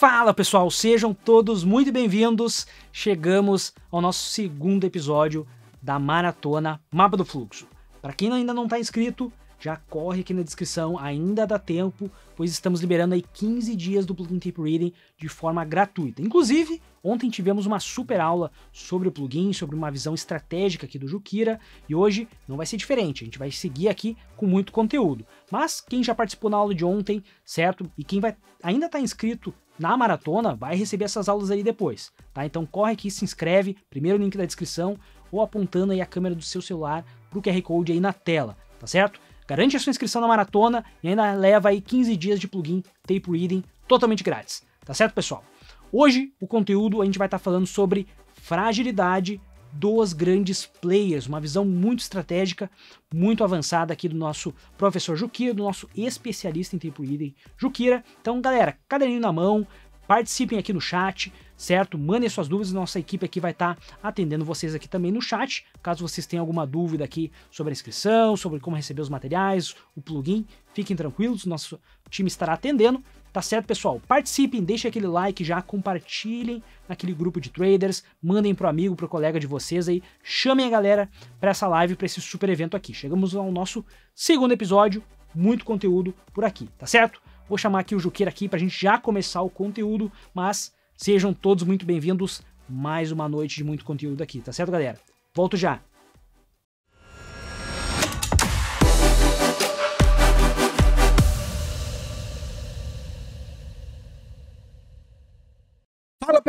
Fala pessoal, sejam todos muito bem-vindos. Chegamos ao nosso segundo episódio da maratona Mapa do Fluxo. Para quem ainda não está inscrito, já corre aqui na descrição, ainda dá tempo, pois estamos liberando aí 15 dias do plugin Tape Reading de forma gratuita. Inclusive, ontem tivemos uma super aula sobre o plugin, sobre uma visão estratégica aqui do Jukira, e hoje não vai ser diferente, a gente vai seguir aqui com muito conteúdo. Mas quem já participou na aula de ontem, certo? E quem vai ainda está inscrito na maratona, vai receber essas aulas aí depois, tá? Então corre aqui, se inscreve, primeiro link da descrição, ou apontando aí a câmera do seu celular pro QR Code aí na tela, tá certo? Garante a sua inscrição na maratona e ainda leva aí 15 dias de plugin Tape Reading totalmente grátis, tá certo, pessoal? Hoje, o conteúdo a gente vai estar tá falando sobre fragilidade dos grandes players, uma visão muito estratégica, muito avançada aqui do nosso professor Juquira, do nosso especialista em tempo idem, Juquira. Então, galera, caderninho na mão, participem aqui no chat, certo? Mandem suas dúvidas, nossa equipe aqui vai estar tá atendendo vocês aqui também no chat, caso vocês tenham alguma dúvida aqui sobre a inscrição, sobre como receber os materiais, o plugin, fiquem tranquilos, nosso time estará atendendo. Tá certo, pessoal? Participem, deixem aquele like já, compartilhem naquele grupo de traders, mandem pro amigo, pro colega de vocês aí, chamem a galera para essa live, para esse super evento aqui. Chegamos ao nosso segundo episódio, muito conteúdo por aqui, tá certo? Vou chamar aqui o Juqueira aqui pra gente já começar o conteúdo, mas sejam todos muito bem-vindos. Mais uma noite de muito conteúdo aqui, tá certo, galera? Volto já.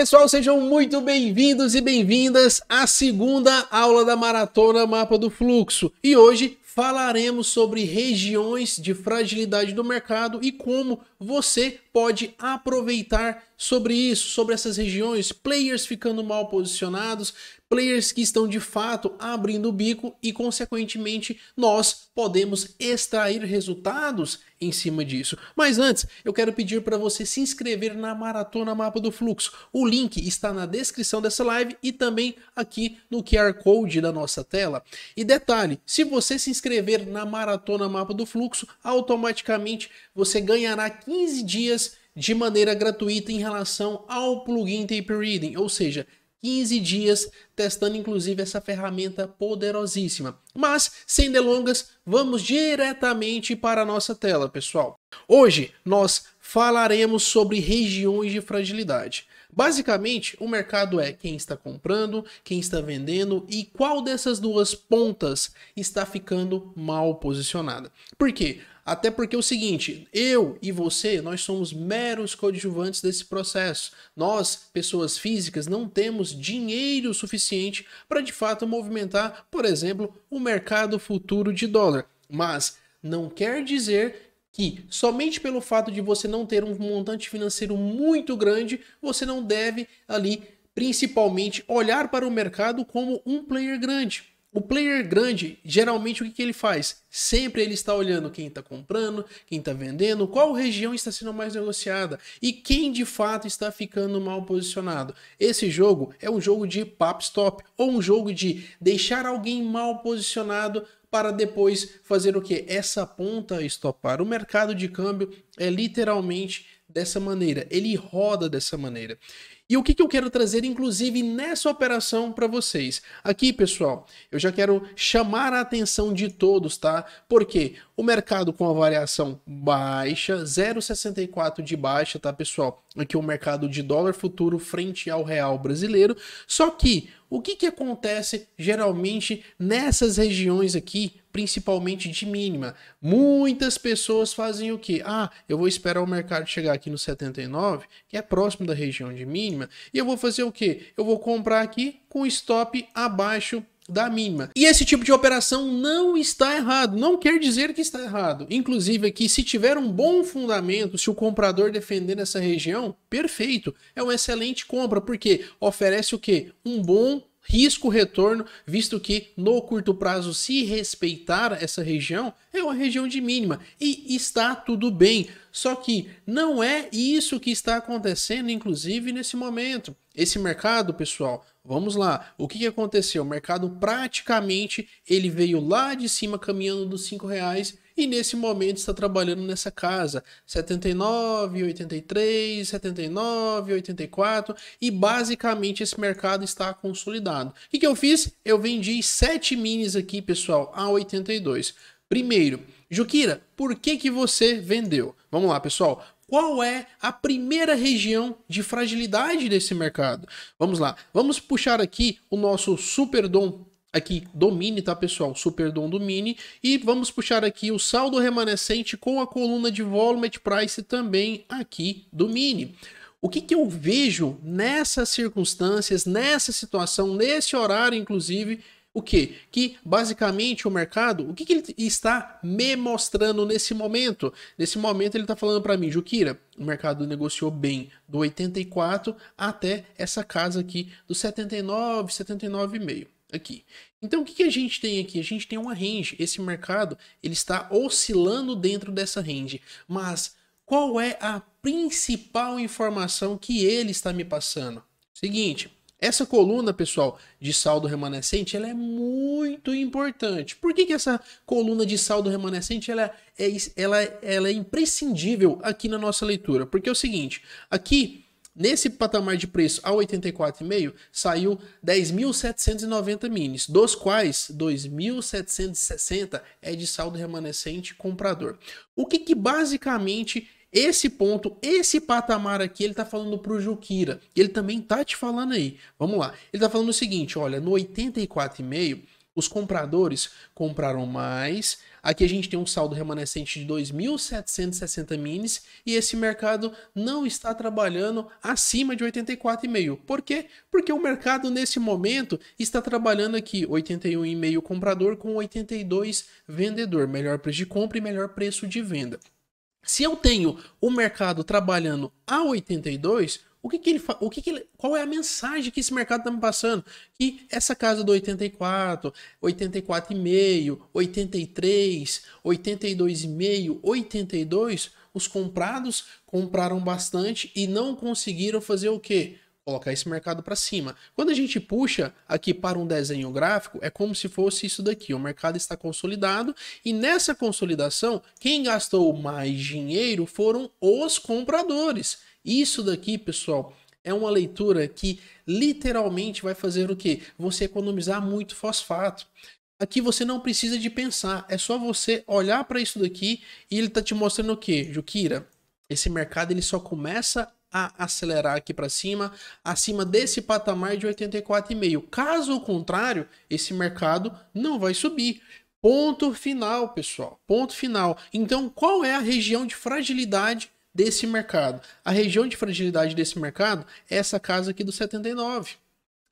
pessoal, sejam muito bem-vindos e bem-vindas à segunda aula da Maratona Mapa do Fluxo. E hoje falaremos sobre regiões de fragilidade do mercado e como você pode aproveitar sobre isso, sobre essas regiões, players ficando mal posicionados, players que estão de fato abrindo o bico e, consequentemente, nós podemos extrair resultados em cima disso. Mas antes, eu quero pedir para você se inscrever na Maratona Mapa do Fluxo. O link está na descrição dessa live e também aqui no QR Code da nossa tela. E detalhe, se você se inscrever na Maratona Mapa do Fluxo, automaticamente você ganhará 15 dias de maneira gratuita em relação ao plugin Tape Reading, ou seja, 15 dias testando inclusive essa ferramenta poderosíssima. Mas, sem delongas, vamos diretamente para a nossa tela, pessoal. Hoje nós falaremos sobre regiões de fragilidade. Basicamente, o mercado é quem está comprando, quem está vendendo e qual dessas duas pontas está ficando mal posicionada. Por quê? Até porque é o seguinte, eu e você, nós somos meros coadjuvantes desse processo. Nós, pessoas físicas, não temos dinheiro suficiente para de fato movimentar, por exemplo, o mercado futuro de dólar. Mas não quer dizer que somente pelo fato de você não ter um montante financeiro muito grande, você não deve ali principalmente olhar para o mercado como um player grande. O player grande, geralmente o que, que ele faz? Sempre ele está olhando quem está comprando, quem está vendendo, qual região está sendo mais negociada e quem de fato está ficando mal posicionado. Esse jogo é um jogo de pop stop ou um jogo de deixar alguém mal posicionado para depois fazer o que? Essa ponta estopar. O mercado de câmbio é literalmente dessa maneira, ele roda dessa maneira. E o que, que eu quero trazer, inclusive, nessa operação para vocês? Aqui, pessoal, eu já quero chamar a atenção de todos, tá? Porque o mercado com a variação baixa, 0,64 de baixa, tá, pessoal? Aqui o é mercado de dólar futuro frente ao real brasileiro. Só que o que, que acontece geralmente nessas regiões aqui? principalmente de mínima. Muitas pessoas fazem o que? Ah, eu vou esperar o mercado chegar aqui no 79, que é próximo da região de mínima, e eu vou fazer o que? Eu vou comprar aqui com stop abaixo da mínima. E esse tipo de operação não está errado, não quer dizer que está errado. Inclusive aqui, se tiver um bom fundamento, se o comprador defender essa região, perfeito, é uma excelente compra, porque oferece o que? Um bom risco-retorno, visto que no curto prazo, se respeitar essa região, é uma região de mínima e está tudo bem. Só que não é isso que está acontecendo, inclusive nesse momento. Esse mercado, pessoal, vamos lá. O que aconteceu? O mercado praticamente ele veio lá de cima caminhando dos cinco reais e nesse momento está trabalhando nessa casa 79, 83, 79, 84 e basicamente esse mercado está consolidado. O que, que eu fiz? Eu vendi sete minis aqui, pessoal, a 82. Primeiro, Juquira, por que que você vendeu? Vamos lá, pessoal. Qual é a primeira região de fragilidade desse mercado? Vamos lá. Vamos puxar aqui o nosso Superdom aqui do mini, tá pessoal? Superdom do mini. E vamos puxar aqui o saldo remanescente com a coluna de volume price também aqui do mini. O que, que eu vejo nessas circunstâncias, nessa situação, nesse horário inclusive, o que? Que basicamente o mercado, o que, que ele está me mostrando nesse momento? Nesse momento ele está falando para mim, Juquira, o mercado negociou bem do 84 até essa casa aqui do 79, 79,5 aqui. Então, o que, que a gente tem aqui? A gente tem uma range. Esse mercado ele está oscilando dentro dessa range. Mas qual é a principal informação que ele está me passando? Seguinte, essa coluna, pessoal, de saldo remanescente, ela é muito importante. Por que, que essa coluna de saldo remanescente ela é, ela, ela é imprescindível aqui na nossa leitura? Porque é o seguinte, aqui Nesse patamar de preço a 84,5 saiu 10.790 minis, dos quais 2.760 é de saldo remanescente comprador. O que, que basicamente esse ponto, esse patamar aqui, ele tá falando pro Juquira. Ele também tá te falando aí. Vamos lá. Ele tá falando o seguinte, olha, no 84,5 os compradores compraram mais. Aqui a gente tem um saldo remanescente de 2.760 minis e esse mercado não está trabalhando acima de 84,5. Por quê? Porque o mercado nesse momento está trabalhando aqui 81,5 comprador com 82 vendedor, melhor preço de compra e melhor preço de venda. Se eu tenho o mercado trabalhando a 82, o que, que ele o que, que ele, qual é a mensagem que esse mercado está me passando? Que essa casa do 84, 84,5, 83, 82,5, 82, os comprados compraram bastante e não conseguiram fazer o quê? Colocar esse mercado para cima. Quando a gente puxa aqui para um desenho gráfico, é como se fosse isso daqui: o mercado está consolidado e nessa consolidação, quem gastou mais dinheiro foram os compradores. Isso daqui, pessoal, é uma leitura que literalmente vai fazer o quê? Você economizar muito fosfato. Aqui você não precisa de pensar, é só você olhar para isso daqui e ele está te mostrando o quê? Jukira? esse mercado ele só começa a acelerar aqui para cima, acima desse patamar de 84,5. Caso contrário, esse mercado não vai subir. Ponto final, pessoal. Ponto final. Então, qual é a região de fragilidade desse mercado. A região de fragilidade desse mercado é essa casa aqui do 79.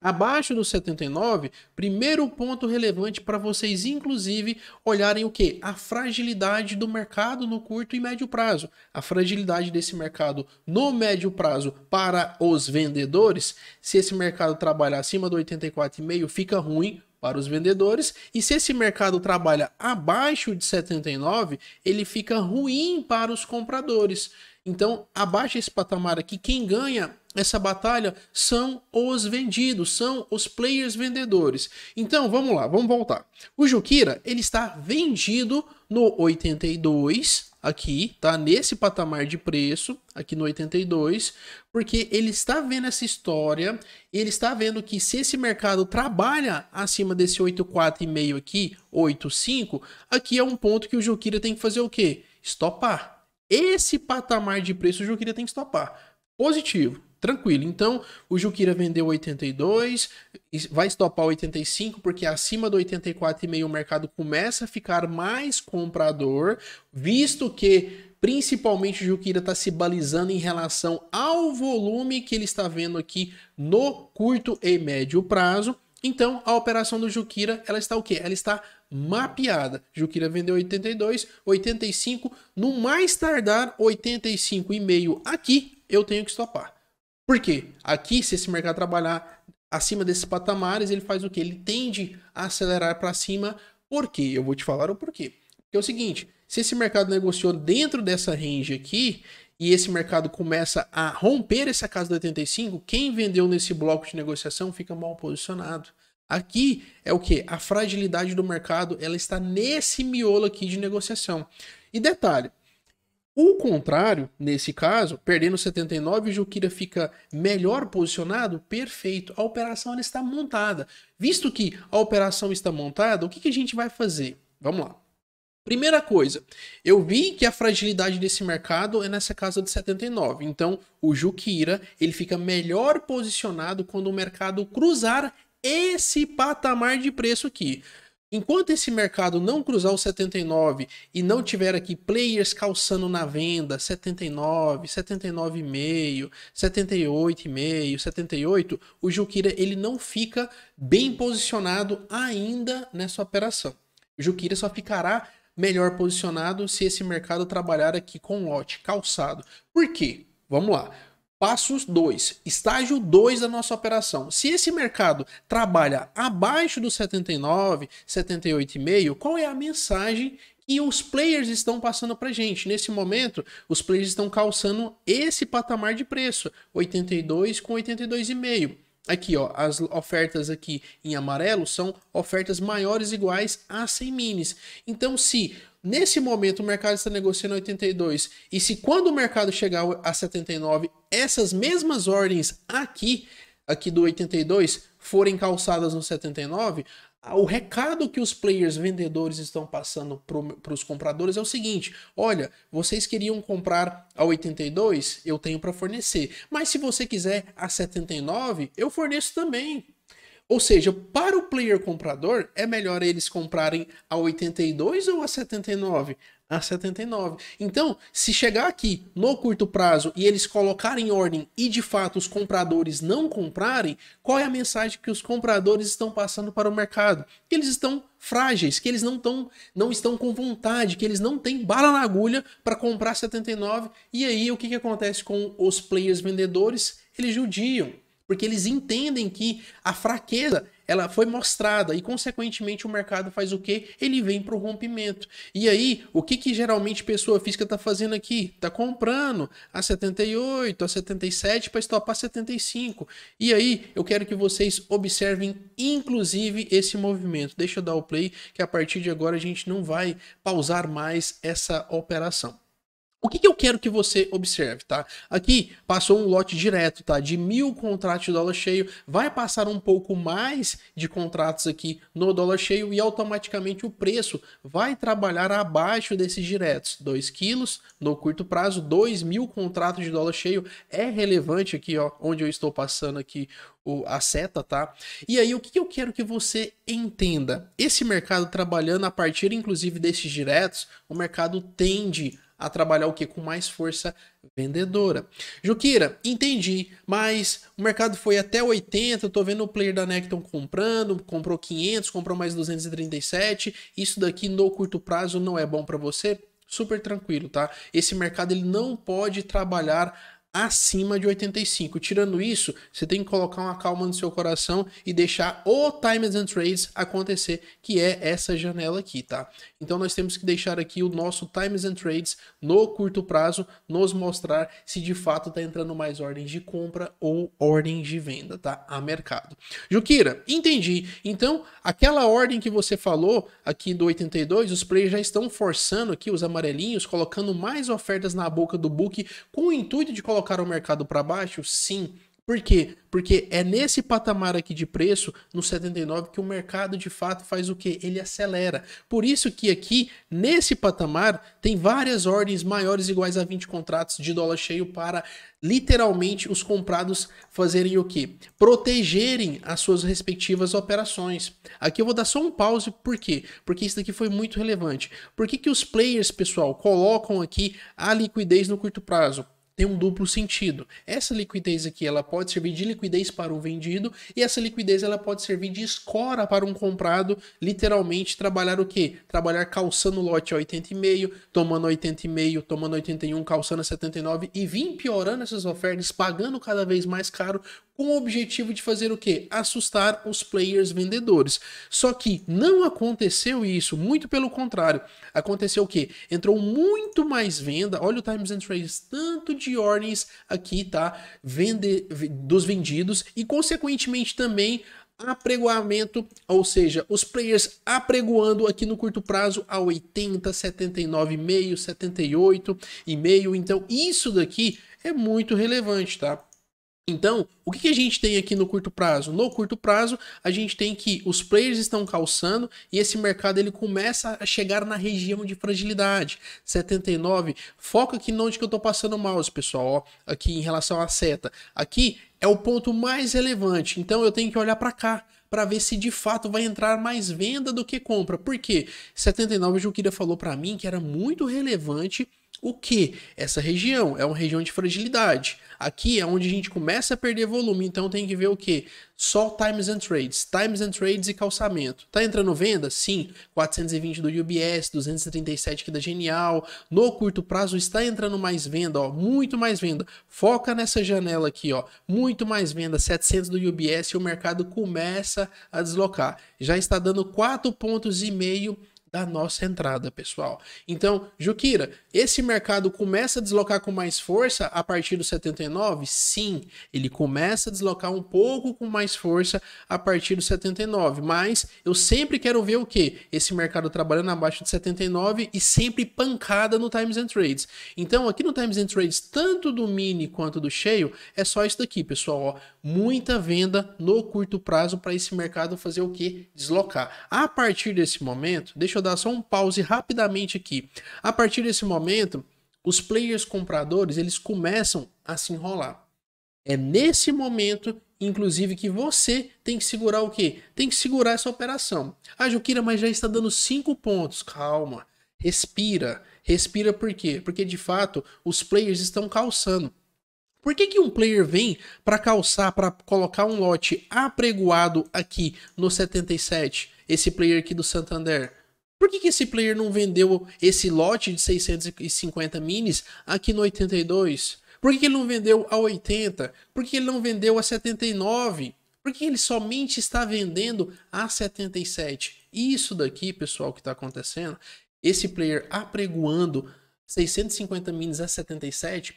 Abaixo do 79, primeiro ponto relevante para vocês, inclusive, olharem o que? A fragilidade do mercado no curto e médio prazo. A fragilidade desse mercado no médio prazo para os vendedores. Se esse mercado trabalha acima do 84,5, fica ruim para os vendedores. E se esse mercado trabalha abaixo de 79, ele fica ruim para os compradores. Então, abaixo esse patamar aqui, quem ganha essa batalha são os vendidos, são os players vendedores. Então, vamos lá, vamos voltar. O Jukira, ele está vendido no 82 aqui, tá nesse patamar de preço, aqui no 82, porque ele está vendo essa história, ele está vendo que se esse mercado trabalha acima desse 84,5 aqui, 85, aqui é um ponto que o Jukira tem que fazer o quê? Estopar esse patamar de preço o Juquira tem que estopar. Positivo, tranquilo. Então, o Juquira vendeu 82, vai estopar 85, porque acima do 84,5 o mercado começa a ficar mais comprador, visto que principalmente o Juquira está se balizando em relação ao volume que ele está vendo aqui no curto e médio prazo. Então, a operação do Juquira, ela está o quê? Ela está mapeada. Juquira vendeu 82, 85, no mais tardar 85,5 aqui, eu tenho que estopar. Por quê? Aqui, se esse mercado trabalhar acima desses patamares, ele faz o que? Ele tende a acelerar para cima. Por quê? Eu vou te falar o porquê. Porque é o seguinte, se esse mercado negociou dentro dessa range aqui, e esse mercado começa a romper essa casa de 85, quem vendeu nesse bloco de negociação fica mal posicionado. Aqui é o que? A fragilidade do mercado ela está nesse miolo aqui de negociação. E detalhe, o contrário, nesse caso, perdendo 79, o Juquira fica melhor posicionado? Perfeito. A operação ela está montada. Visto que a operação está montada, o que, que a gente vai fazer? Vamos lá. Primeira coisa, eu vi que a fragilidade desse mercado é nessa casa de 79. Então, o Juquira, ele fica melhor posicionado quando o mercado cruzar esse patamar de preço aqui. Enquanto esse mercado não cruzar os 79 e não tiver aqui players calçando na venda 79, 79,5, 78,5, 78, o Juquira ele não fica bem posicionado ainda nessa operação. O Juquira só ficará melhor posicionado se esse mercado trabalhar aqui com lote calçado. Por quê? Vamos lá. Passos 2, estágio 2 da nossa operação. Se esse mercado trabalha abaixo dos 79, 78,5, qual é a mensagem que os players estão passando para gente? Nesse momento, os players estão calçando esse patamar de preço, 82 com 82,5. Aqui, ó, as ofertas aqui em amarelo são ofertas maiores iguais a 100 minis. Então, se Nesse momento, o mercado está negociando 82. E se quando o mercado chegar a 79, essas mesmas ordens aqui, aqui do 82, forem calçadas no 79, o recado que os players vendedores estão passando para os compradores é o seguinte: olha, vocês queriam comprar a 82, eu tenho para fornecer. Mas se você quiser a 79, eu forneço também. Ou seja, para o player comprador, é melhor eles comprarem a 82 ou a 79? A 79. Então, se chegar aqui no curto prazo e eles colocarem ordem e de fato os compradores não comprarem, qual é a mensagem que os compradores estão passando para o mercado? Que eles estão frágeis, que eles não, tão, não estão com vontade, que eles não têm bala na agulha para comprar 79. E aí, o que, que acontece com os players vendedores? Eles judiam porque eles entendem que a fraqueza ela foi mostrada e consequentemente o mercado faz o quê? Ele vem para o rompimento. E aí, o que que geralmente pessoa física está fazendo aqui? Está comprando a 78, a 77 para estopar 75. E aí, eu quero que vocês observem inclusive esse movimento. Deixa eu dar o play que a partir de agora a gente não vai pausar mais essa operação. O que, que, eu quero que você observe, tá? Aqui passou um lote direto, tá? De mil contratos de dólar cheio, vai passar um pouco mais de contratos aqui no dólar cheio e automaticamente o preço vai trabalhar abaixo desses diretos. 2 quilos no curto prazo, 2 mil contratos de dólar cheio é relevante aqui, ó, onde eu estou passando aqui o, a seta, tá? E aí, o que eu quero que você entenda? Esse mercado trabalhando a partir, inclusive, desses diretos, o mercado tende a trabalhar o que? Com mais força vendedora. Juquira, entendi, mas o mercado foi até 80, eu tô vendo o player da Necton comprando, comprou 500, comprou mais 237, isso daqui no curto prazo não é bom para você? Super tranquilo, tá? Esse mercado ele não pode trabalhar acima de 85. Tirando isso, você tem que colocar uma calma no seu coração e deixar o times and trades acontecer, que é essa janela aqui, tá? Então nós temos que deixar aqui o nosso times and trades no curto prazo nos mostrar se de fato tá entrando mais ordens de compra ou ordens de venda, tá? A mercado. Juquira, entendi. Então, aquela ordem que você falou aqui do 82, os players já estão forçando aqui os amarelinhos, colocando mais ofertas na boca do book com o intuito de colocar colocaram o mercado para baixo? Sim. Por quê? Porque é nesse patamar aqui de preço, no 79, que o mercado de fato faz o que? Ele acelera. Por isso que aqui, nesse patamar, tem várias ordens maiores iguais a 20 contratos de dólar cheio para literalmente os comprados fazerem o que? Protegerem as suas respectivas operações. Aqui eu vou dar só um pause, por quê? Porque isso daqui foi muito relevante. Por que, que os players, pessoal, colocam aqui a liquidez no curto prazo? tem um duplo sentido. Essa liquidez aqui, ela pode servir de liquidez para o vendido e essa liquidez ela pode servir de escora para um comprado, literalmente trabalhar o quê? Trabalhar calçando lote a 80,5, tomando 80,5, tomando 81, calçando a 79 e vir piorando essas ofertas, pagando cada vez mais caro com o objetivo de fazer o que Assustar os players vendedores. Só que não aconteceu isso, muito pelo contrário. Aconteceu o que Entrou muito mais venda. Olha o Times and Trades, tanto de ordens aqui, tá? Vende, dos vendidos e consequentemente também apregoamento, ou seja, os players apregoando aqui no curto prazo a 80, 79,5, 78,5. Então, isso daqui é muito relevante, tá? Então, o que, que, a gente tem aqui no curto prazo? No curto prazo, a gente tem que os players estão calçando e esse mercado ele começa a chegar na região de fragilidade. 79, foca aqui onde que eu estou passando o mouse, pessoal, ó, aqui em relação à seta. Aqui é o ponto mais relevante, então eu tenho que olhar para cá para ver se de fato vai entrar mais venda do que compra. Porque 79 Juquira falou para mim que era muito relevante o que? Essa região é uma região de fragilidade. Aqui é onde a gente começa a perder volume, então tem que ver o que? Só times and trades, times and trades e calçamento. Tá entrando venda? Sim, 420 do UBS, 237 aqui da Genial. No curto prazo está entrando mais venda, ó, muito mais venda. Foca nessa janela aqui, ó, muito mais venda, 700 do UBS e o mercado começa a deslocar. Já está dando 4,5 pontos e meio da nossa entrada, pessoal. Então, Juquira, esse mercado começa a deslocar com mais força a partir do 79? Sim, ele começa a deslocar um pouco com mais força a partir do 79, mas eu sempre quero ver o que? Esse mercado trabalhando abaixo de 79 e sempre pancada no Times and Trades. Então, aqui no Times and Trades, tanto do mini quanto do cheio, é só isso daqui, pessoal, ó, muita venda no curto prazo para esse mercado fazer o que? Deslocar. A partir desse momento, deixa eu eu dar só um pause rapidamente aqui. A partir desse momento, os players compradores, eles começam a se enrolar. É nesse momento, inclusive, que você tem que segurar o quê? Tem que segurar essa operação. Ah, Juquira, mas já está dando 5 pontos. Calma, respira. Respira por quê? Porque, de fato, os players estão calçando. Por que, que um player vem para calçar, para colocar um lote apregoado aqui no 77, esse player aqui do Santander? Por que, que esse player não vendeu esse lote de 650 minis aqui no 82? Por que, que ele não vendeu a 80? Por que ele não vendeu a 79? Por que ele somente está vendendo a 77? Isso daqui, pessoal, que está acontecendo, esse player apregoando 650 minis a 77,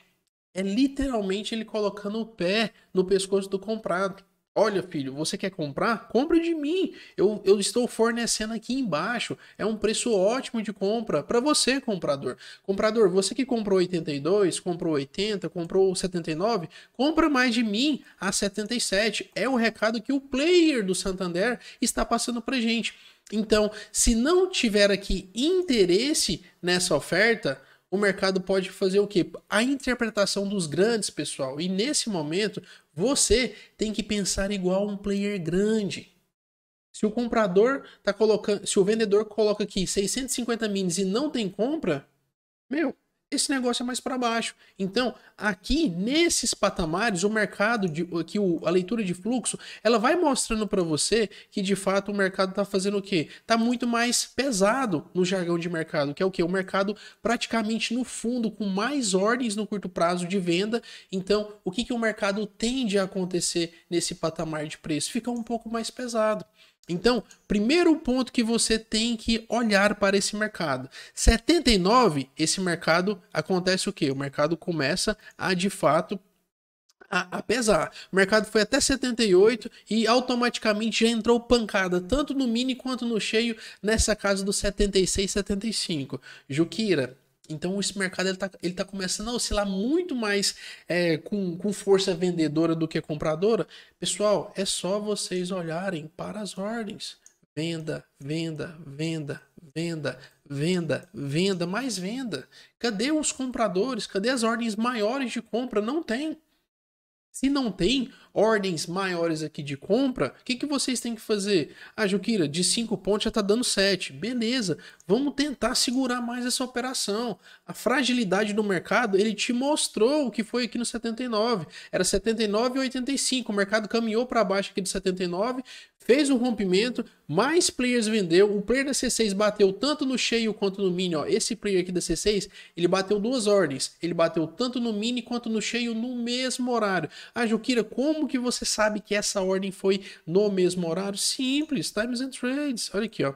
é literalmente ele colocando o pé no pescoço do comprado. Olha, filho, você quer comprar? Compre de mim. Eu, eu estou fornecendo aqui embaixo. É um preço ótimo de compra para você, comprador. Comprador, você que comprou 82, comprou 80, comprou 79, compra mais de mim a 77. É o recado que o player do Santander está passando para gente. Então, se não tiver aqui interesse nessa oferta, o mercado pode fazer o quê? A interpretação dos grandes, pessoal. E nesse momento, você tem que pensar igual um player grande. Se o comprador tá colocando, se o vendedor coloca aqui 650 minis e não tem compra, meu, esse negócio é mais para baixo. Então, aqui nesses patamares, o mercado de que o, a leitura de fluxo, ela vai mostrando para você que de fato o mercado está fazendo o quê? Tá muito mais pesado no jargão de mercado, que é o que o mercado praticamente no fundo com mais ordens no curto prazo de venda. Então, o que que o mercado tende a acontecer nesse patamar de preço? Fica um pouco mais pesado. Então, primeiro ponto que você tem que olhar para esse mercado. 79, esse mercado acontece o quê? O mercado começa a de fato a, a pesar. O mercado foi até 78 e automaticamente já entrou pancada, tanto no mini quanto no cheio, nessa casa dos 76, 75. Juquira, então esse mercado ele tá, ele tá começando a oscilar muito mais é, com, com força vendedora do que compradora. Pessoal, é só vocês olharem para as ordens. Venda, venda, venda, venda, venda, venda, mais venda. Cadê os compradores? Cadê as ordens maiores de compra? Não tem. Se não tem ordens maiores aqui de compra, o que, que vocês têm que fazer? Ah, Juquira, de 5 pontos já tá dando 7. Beleza, vamos tentar segurar mais essa operação. A fragilidade do mercado, ele te mostrou o que foi aqui no 79. Era 79 e 85. O mercado caminhou para baixo aqui de 79, fez um rompimento, mais players vendeu. O player da C6 bateu tanto no cheio quanto no mini. Ó. Esse player aqui da C6, ele bateu duas ordens. Ele bateu tanto no mini quanto no cheio no mesmo horário. Ah, Juquira, como que você sabe que essa ordem foi no mesmo horário? Simples, times and trades. Olha aqui, ó.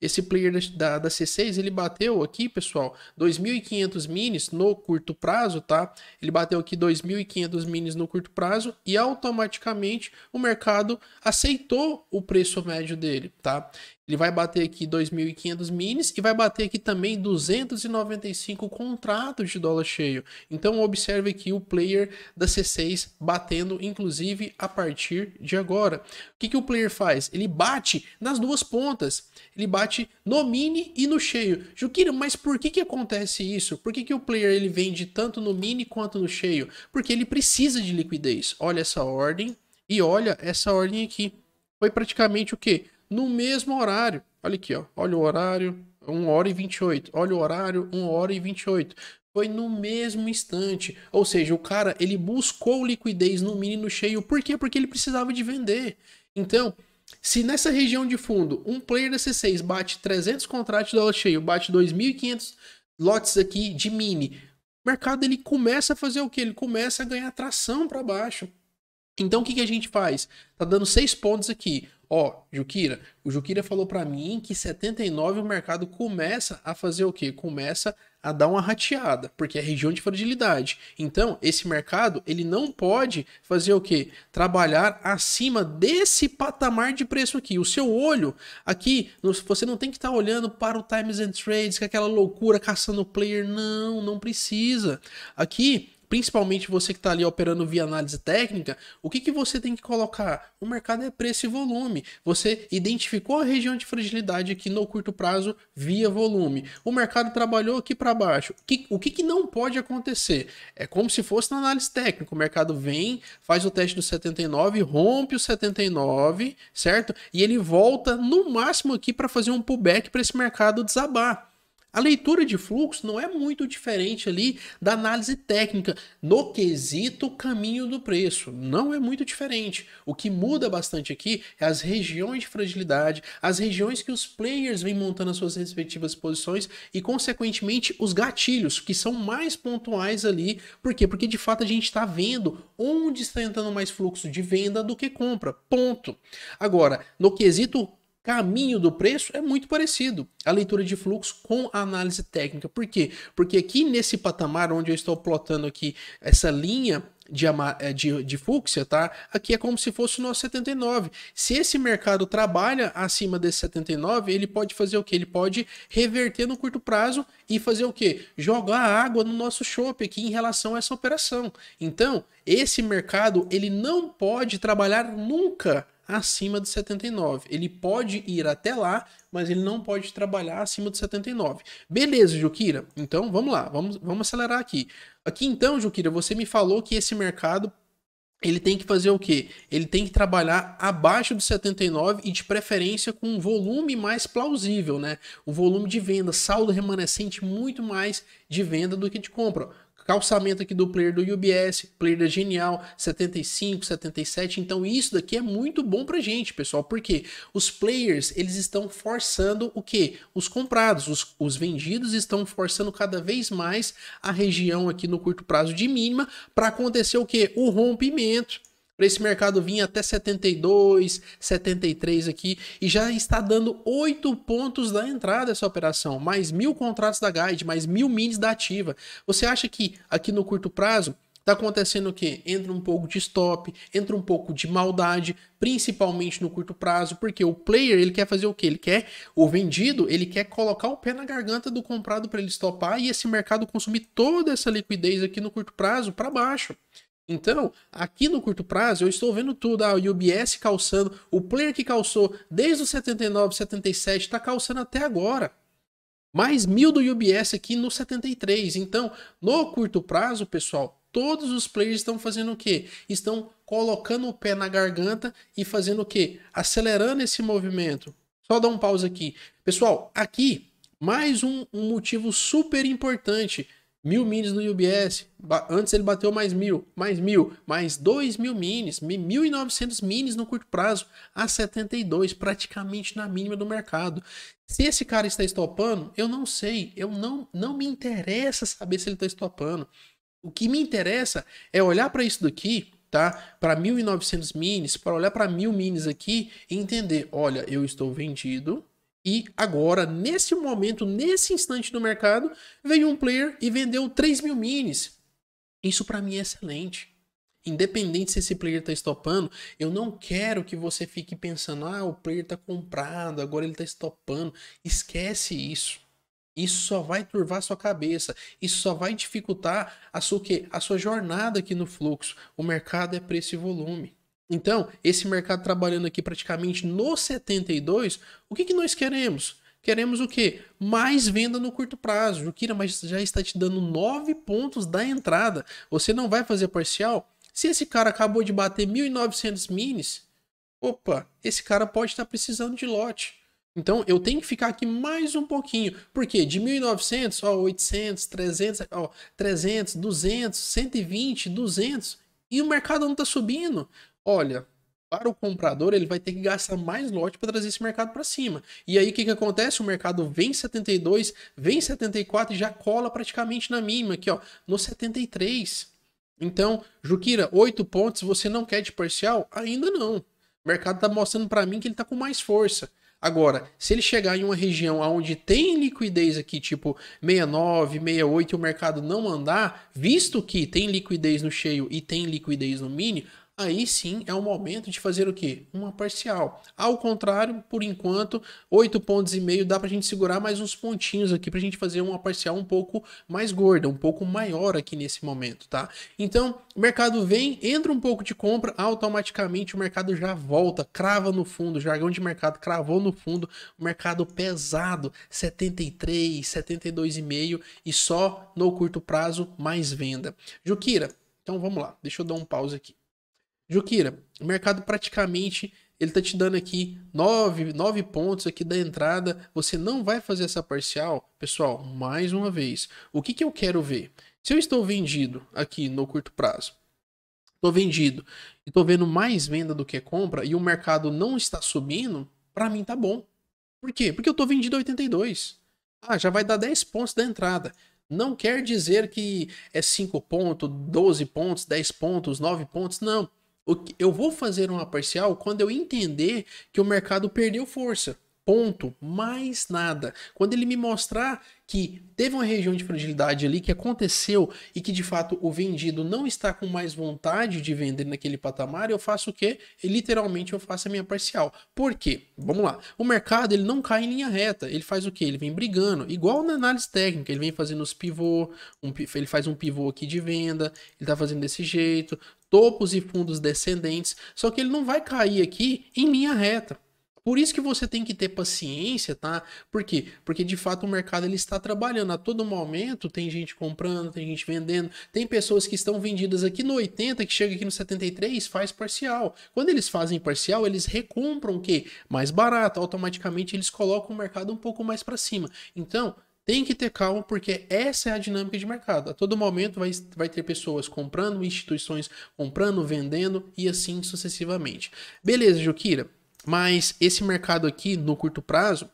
Esse player da, da, C6, ele bateu aqui, pessoal, 2.500 minis no curto prazo, tá? Ele bateu aqui 2.500 minis no curto prazo e automaticamente o mercado aceitou o preço médio dele, tá? Ele vai bater aqui 2.500 minis e vai bater aqui também 295 contratos de dólar cheio. Então observe aqui o player da C6 batendo, inclusive a partir de agora. O que, que o player faz? Ele bate nas duas pontas. Ele bate no mini e no cheio. Juquira, mas por que, que acontece isso? Por que, que o player ele vende tanto no mini quanto no cheio? Porque ele precisa de liquidez. Olha essa ordem e olha essa ordem aqui. Foi praticamente o quê? no mesmo horário. Olha aqui, ó. olha o horário, 1 hora e 28. Olha o horário, 1 hora e 28. Foi no mesmo instante. Ou seja, o cara ele buscou liquidez no mínimo cheio. Por quê? Porque ele precisava de vender. Então, se nessa região de fundo um player da C6 bate 300 contratos de dólar cheio, bate 2.500 lotes aqui de mini, o mercado ele começa a fazer o que? Ele começa a ganhar tração para baixo. Então o que, que a gente faz? Tá dando seis pontos aqui. Ó, Juquira, o Juquira falou para mim que 79 o mercado começa a fazer o quê? Começa a dar uma rateada, porque é região de fragilidade. Então, esse mercado, ele não pode fazer o quê? Trabalhar acima desse patamar de preço aqui. O seu olho aqui, você não tem que estar tá olhando para o times and trades, com aquela loucura caçando player, não, não precisa. Aqui principalmente você que está ali operando via análise técnica, o que, que você tem que colocar? O mercado é preço e volume. Você identificou a região de fragilidade aqui no curto prazo via volume. O mercado trabalhou aqui para baixo. O, que, o que, que não pode acontecer? É como se fosse na análise técnica. O mercado vem, faz o teste do 79, rompe o 79, certo? E ele volta no máximo aqui para fazer um pullback para esse mercado desabar. A leitura de fluxo não é muito diferente ali da análise técnica no quesito caminho do preço. Não é muito diferente. O que muda bastante aqui é as regiões de fragilidade, as regiões que os players vêm montando as suas respectivas posições e, consequentemente, os gatilhos, que são mais pontuais ali. Por quê? Porque de fato a gente está vendo onde está entrando mais fluxo de venda do que compra. Ponto. Agora, no quesito caminho do preço é muito parecido. A leitura de fluxo com a análise técnica. Por quê? Porque aqui nesse patamar onde eu estou plotando aqui essa linha de, eh, de, de fúcsia, tá? Aqui é como se fosse o nosso 79. Se esse mercado trabalha acima desse 79, ele pode fazer o que? Ele pode reverter no curto prazo e fazer o que? Jogar água no nosso chope aqui em relação a essa operação. Então, esse mercado ele não pode trabalhar nunca acima de 79. Ele pode ir até lá, mas ele não pode trabalhar acima de 79. Beleza, Jukira. Então, vamos lá, vamos, vamos acelerar aqui. Aqui então, Jukira, você me falou que esse mercado ele tem que fazer o quê? Ele tem que trabalhar abaixo do 79 e de preferência com um volume mais plausível, né? O volume de venda, saldo remanescente muito mais de venda do que de compra. Calçamento aqui do player do UBS, player da Genial, 75, 77. Então isso daqui é muito bom pra gente, pessoal, porque os players, eles estão forçando o que? Os comprados, os, os vendidos estão forçando cada vez mais a região aqui no curto prazo de mínima para acontecer o que? O rompimento para esse mercado vir até 72, 73 aqui e já está dando 8 pontos da entrada essa operação, mais mil contratos da Guide, mais mil minis da ativa. Você acha que aqui no curto prazo está acontecendo o quê? Entra um pouco de stop, entra um pouco de maldade, principalmente no curto prazo, porque o player, ele quer fazer o quê? Ele quer, o vendido, ele quer colocar o pé na garganta do comprado para ele stopar e esse mercado consumir toda essa liquidez aqui no curto prazo para baixo. Então, aqui no curto prazo, eu estou vendo tudo. Ah, o UBS calçando, o player que calçou desde o 79, 77, está calçando até agora. Mais mil do UBS aqui no 73. Então, no curto prazo, pessoal, todos os players estão fazendo o quê? Estão colocando o pé na garganta e fazendo o quê? Acelerando esse movimento. Só dar um pause aqui. Pessoal, aqui, mais um, um motivo super importante Mil minis no UBS. Antes ele bateu mais mil, mais mil, mais dois mil minis, 1.900 minis no curto prazo, a 72, praticamente na mínima do mercado. Se esse cara está estopando, eu não sei. Eu não, não me interessa saber se ele está estopando. O que me interessa é olhar para isso daqui, tá? Para 1.900 minis, para olhar para mil minis aqui e entender: olha, eu estou vendido, e agora, nesse momento, nesse instante do mercado, veio um player e vendeu 3 mil minis. Isso para mim é excelente. Independente se esse player está estopando, eu não quero que você fique pensando: ah, o player está comprado, agora ele está estopando. Esquece isso. Isso só vai turvar sua cabeça. Isso só vai dificultar a sua, a sua jornada aqui no fluxo. O mercado é preço e volume. Então, esse mercado trabalhando aqui praticamente no 72, o que, que nós queremos? Queremos o quê? Mais venda no curto prazo. Juquira, mas já está te dando 9 pontos da entrada. Você não vai fazer parcial? Se esse cara acabou de bater 1.900 minis, opa, esse cara pode estar tá precisando de lote. Então eu tenho que ficar aqui mais um pouquinho, porque de 1900, ó, 800, 300, ó, 300, 200, 120, 200 e o mercado não está subindo olha, para o comprador, ele vai ter que gastar mais lote para trazer esse mercado para cima. E aí o que, que acontece? O mercado vem 72, vem 74 e já cola praticamente na mínima aqui, ó, no 73. Então, Juquira, 8 pontos, você não quer de parcial? Ainda não. O mercado está mostrando para mim que ele está com mais força. Agora, se ele chegar em uma região onde tem liquidez aqui, tipo 69, 68, e o mercado não andar, visto que tem liquidez no cheio e tem liquidez no mini, aí sim é o momento de fazer o quê? Uma parcial. Ao contrário, por enquanto, 8 pontos e meio dá para a gente segurar mais uns pontinhos aqui para a gente fazer uma parcial um pouco mais gorda, um pouco maior aqui nesse momento, tá? Então, o mercado vem, entra um pouco de compra, automaticamente o mercado já volta, crava no fundo, jargão de mercado cravou no fundo, o mercado pesado, 73, 72,5 e só no curto prazo mais venda. Juquira, então vamos lá, deixa eu dar um pause aqui. Juquira, o mercado praticamente ele tá te dando aqui 9, 9 pontos aqui da entrada. Você não vai fazer essa parcial? Pessoal, mais uma vez, o que, que eu quero ver? Se eu estou vendido aqui no curto prazo, estou vendido e estou vendo mais venda do que compra e o mercado não está subindo, para mim tá bom. Por quê? Porque eu estou vendido a 82. Ah, já vai dar 10 pontos da entrada. Não quer dizer que é 5 pontos, 12 pontos, 10 pontos, 9 pontos, não eu vou fazer uma parcial quando eu entender que o mercado perdeu força. Ponto, mais nada. Quando ele me mostrar que teve uma região de fragilidade ali que aconteceu e que de fato o vendido não está com mais vontade de vender naquele patamar, eu faço o quê? E, literalmente eu faço a minha parcial. Por quê? Vamos lá. O mercado ele não cai em linha reta. Ele faz o quê? Ele vem brigando. Igual na análise técnica, ele vem fazendo os pivô, um, ele faz um pivô aqui de venda, ele tá fazendo desse jeito, topos e fundos descendentes. Só que ele não vai cair aqui em linha reta. Por isso que você tem que ter paciência, tá? Por quê? Porque de fato o mercado ele está trabalhando a todo momento, tem gente comprando, tem gente vendendo, tem pessoas que estão vendidas aqui no 80 que chega aqui no 73, faz parcial. Quando eles fazem parcial, eles recompram o quê? Mais barato, automaticamente eles colocam o mercado um pouco mais para cima. Então, tem que ter calma, porque essa é a dinâmica de mercado. A todo momento vai, vai ter pessoas comprando, instituições comprando, vendendo e assim sucessivamente. Beleza, Juquira? Mas esse mercado aqui, no curto prazo,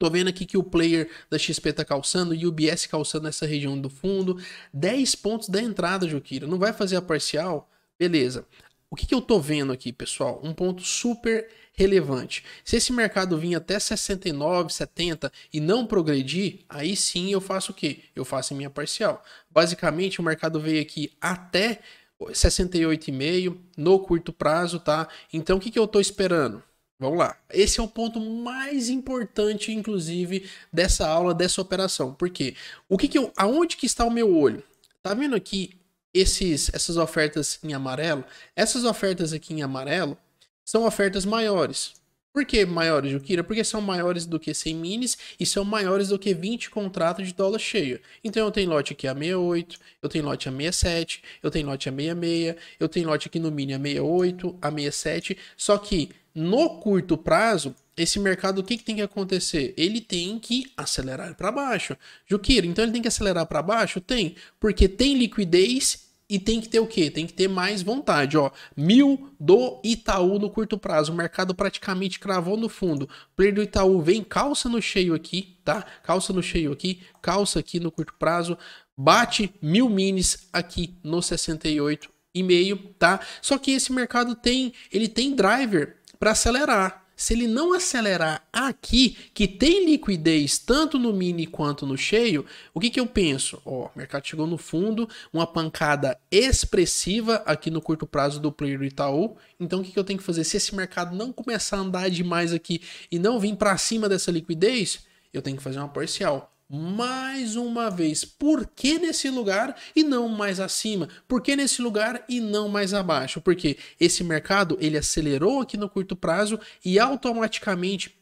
Tô vendo aqui que o player da XP tá calçando e o BS calçando nessa região do fundo. 10 pontos da entrada, Juquira. Não vai fazer a parcial? Beleza. O que, que eu tô vendo aqui, pessoal? Um ponto super relevante. Se esse mercado vir até 69, 70 e não progredir, aí sim eu faço o quê? Eu faço a minha parcial. Basicamente, o mercado veio aqui até 68,5 no curto prazo, tá? Então, o que, que eu tô esperando? Vamos lá. Esse é o ponto mais importante, inclusive, dessa aula, dessa operação. Porque o que, que eu, aonde que está o meu olho? Tá vendo aqui esses, essas ofertas em amarelo? Essas ofertas aqui em amarelo são ofertas maiores. Por que maiores, Jukira? Porque são maiores do que 100 minis e são maiores do que 20 contratos de dólar cheio. Então eu tenho lote aqui a 68, eu tenho lote a 67, eu tenho lote a 66, eu tenho lote aqui no mini a 68, a 67, só que no curto prazo, esse mercado, o que, que tem que acontecer? Ele tem que acelerar para baixo. Juquira, então ele tem que acelerar para baixo? Tem, porque tem liquidez e tem que ter o quê? Tem que ter mais vontade, ó. Mil do Itaú no curto prazo. O mercado praticamente cravou no fundo. Player do Itaú vem calça no cheio aqui, tá? Calça no cheio aqui, calça aqui no curto prazo. Bate mil minis aqui no 68 e meio, tá? Só que esse mercado tem, ele tem driver para acelerar. Se ele não acelerar aqui, que tem liquidez tanto no mini quanto no cheio, o que, que eu penso? Ó, o mercado chegou no fundo, uma pancada expressiva aqui no curto prazo do player Itaú. Então o que, que eu tenho que fazer? Se esse mercado não começar a andar demais aqui e não vir para cima dessa liquidez, eu tenho que fazer uma parcial mais uma vez, por que nesse lugar e não mais acima? Por que nesse lugar e não mais abaixo? Porque esse mercado ele acelerou aqui no curto prazo e automaticamente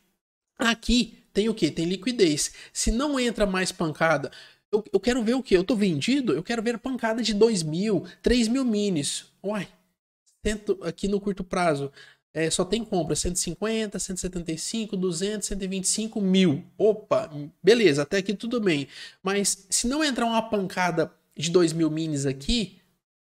aqui tem o que? Tem liquidez. Se não entra mais pancada, eu, eu quero ver o que? Eu tô vendido? Eu quero ver pancada de 2 mil, 3 mil minis. Uai, tento aqui no curto prazo é, só tem compra 150, 175, 200, 125 mil. Opa, beleza, até aqui tudo bem. Mas se não entrar uma pancada de 2 mil minis aqui,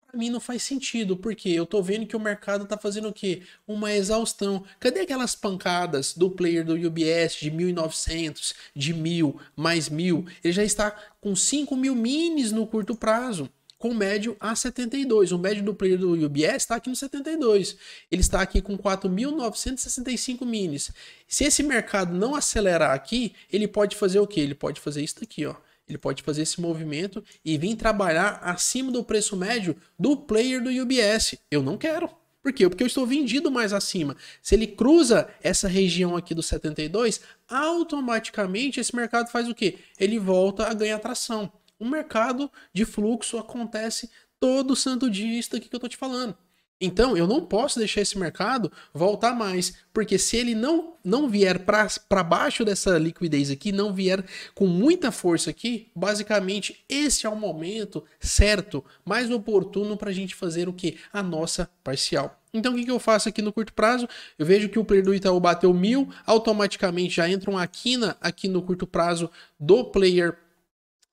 para mim não faz sentido, porque eu tô vendo que o mercado tá fazendo o quê? Uma exaustão. Cadê aquelas pancadas do player do UBS de 1.900, de 1.000, mais 1.000? Ele já está com 5 mil minis no curto prazo com médio a 72. O médio do player do UBS está aqui no 72. Ele está aqui com 4.965 minis. Se esse mercado não acelerar aqui, ele pode fazer o que? Ele pode fazer isso aqui, ó. Ele pode fazer esse movimento e vir trabalhar acima do preço médio do player do UBS. Eu não quero. Por quê? Porque eu estou vendido mais acima. Se ele cruza essa região aqui do 72, automaticamente esse mercado faz o quê? Ele volta a ganhar tração. O mercado de fluxo acontece todo santo dia isso aqui que eu tô te falando. Então, eu não posso deixar esse mercado voltar mais, porque se ele não, não vier para baixo dessa liquidez aqui, não vier com muita força aqui, basicamente esse é o momento certo, mais oportuno para a gente fazer o que? A nossa parcial. Então, o que, que eu faço aqui no curto prazo? Eu vejo que o player do Itaú bateu mil, automaticamente já entra uma quina aqui no curto prazo do player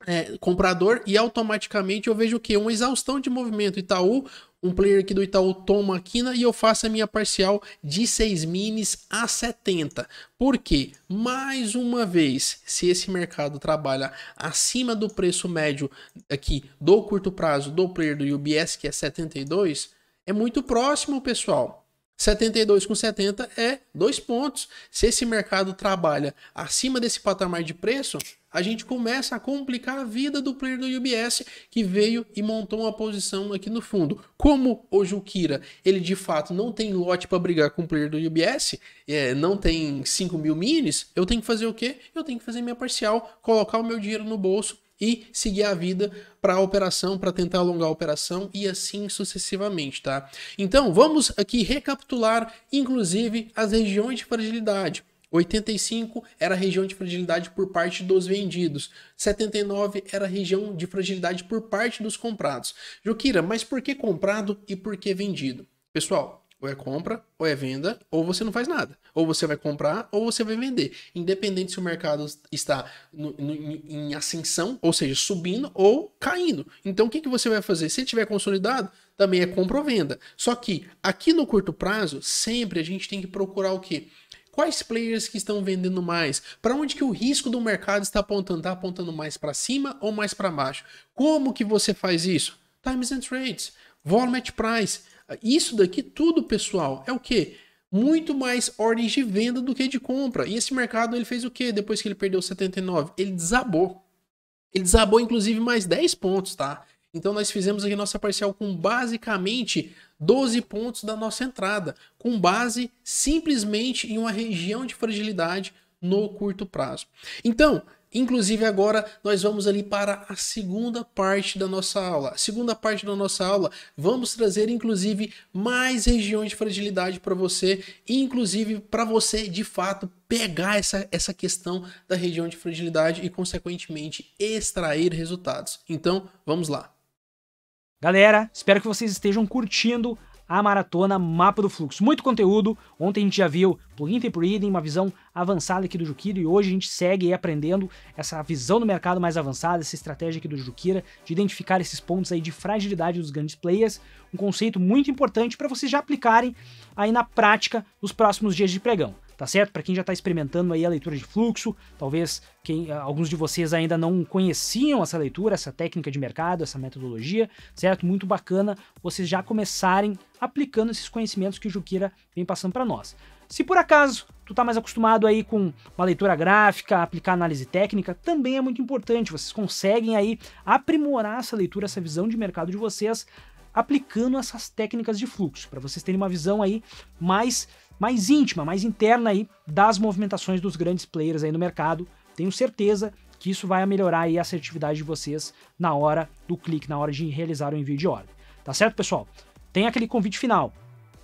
é, comprador e automaticamente eu vejo o que? Uma exaustão de movimento. Itaú, um player aqui do Itaú toma quina e eu faço a minha parcial de 6 minis a 70. Por quê? Mais uma vez, se esse mercado trabalha acima do preço médio aqui do curto prazo do player do UBS, que é 72, é muito próximo, pessoal. 72 com 70 é dois pontos. Se esse mercado trabalha acima desse patamar de preço, a gente começa a complicar a vida do player do UBS que veio e montou uma posição aqui no fundo. Como o Juquira, ele de fato não tem lote para brigar com o player do UBS, é, não tem 5 mil minis, eu tenho que fazer o quê? Eu tenho que fazer minha parcial, colocar o meu dinheiro no bolso e seguir a vida para a operação, para tentar alongar a operação e assim sucessivamente, tá? Então, vamos aqui recapitular, inclusive, as regiões de fragilidade. 85 era região de fragilidade por parte dos vendidos. 79 era região de fragilidade por parte dos comprados. Juquira, mas por que comprado e por que vendido? Pessoal, ou é compra, ou é venda, ou você não faz nada. Ou você vai comprar, ou você vai vender. Independente se o mercado está no, no, em ascensão, ou seja, subindo ou caindo. Então o que, que você vai fazer? Se tiver consolidado, também é compra ou venda. Só que aqui no curto prazo, sempre a gente tem que procurar o quê? Quais players que estão vendendo mais? Para onde que o risco do mercado está apontando? Está apontando mais para cima ou mais para baixo? Como que você faz isso? Times and Trades, Volume at Price, isso daqui tudo, pessoal, é o quê? Muito mais ordens de venda do que de compra. E esse mercado ele fez o quê depois que ele perdeu 79? Ele desabou. Ele desabou inclusive mais 10 pontos, tá? Então nós fizemos aqui nossa parcial com basicamente 12 pontos da nossa entrada, com base simplesmente em uma região de fragilidade no curto prazo. Então, Inclusive agora nós vamos ali para a segunda parte da nossa aula. segunda parte da nossa aula, vamos trazer inclusive mais regiões de fragilidade para você, inclusive para você de fato pegar essa, essa questão da região de fragilidade e consequentemente extrair resultados. Então, vamos lá. Galera, espero que vocês estejam curtindo a maratona Mapa do Fluxo. Muito conteúdo, ontem a gente já viu plugin por reading, uma visão avançada aqui do Jukira e hoje a gente segue aprendendo essa visão do mercado mais avançada, essa estratégia aqui do Jukira de identificar esses pontos aí de fragilidade dos grandes players, um conceito muito importante para vocês já aplicarem aí na prática nos próximos dias de pregão tá certo? Para quem já está experimentando aí a leitura de fluxo, talvez quem, ah, alguns de vocês ainda não conheciam essa leitura, essa técnica de mercado, essa metodologia, certo? Muito bacana vocês já começarem aplicando esses conhecimentos que o Juquira vem passando para nós. Se por acaso tu tá mais acostumado aí com uma leitura gráfica, aplicar análise técnica, também é muito importante. Vocês conseguem aí aprimorar essa leitura, essa visão de mercado de vocês aplicando essas técnicas de fluxo, para vocês terem uma visão aí mais mais íntima, mais interna aí das movimentações dos grandes players aí no mercado. Tenho certeza que isso vai melhorar aí a assertividade de vocês na hora do clique, na hora de realizar o envio de ordem. Tá certo, pessoal? Tem aquele convite final.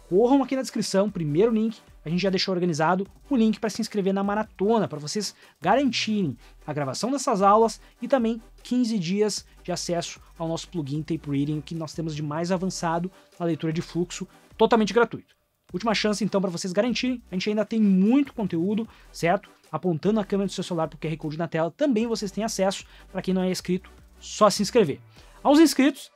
Corram aqui na descrição, primeiro link, a gente já deixou organizado o link para se inscrever na maratona, para vocês garantirem a gravação dessas aulas e também 15 dias de acesso ao nosso plugin Tape Reading, que nós temos de mais avançado na leitura de fluxo, totalmente gratuito. Última chance então para vocês garantirem, a gente ainda tem muito conteúdo, certo? Apontando a câmera do seu celular para o QR Code na tela, também vocês têm acesso, para quem não é inscrito, só se inscrever. Aos inscritos,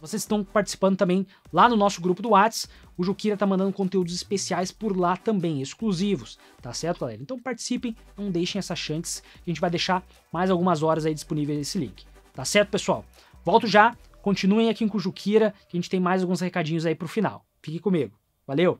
vocês estão participando também lá no nosso grupo do Whats. O Juquira tá mandando conteúdos especiais por lá também, exclusivos, tá certo, galera? Então participem, não deixem essa chance. A gente vai deixar mais algumas horas aí disponível esse link. Tá certo, pessoal? Volto já, continuem aqui com o Juquira, que a gente tem mais alguns recadinhos aí para o final. Fique comigo. Valeu!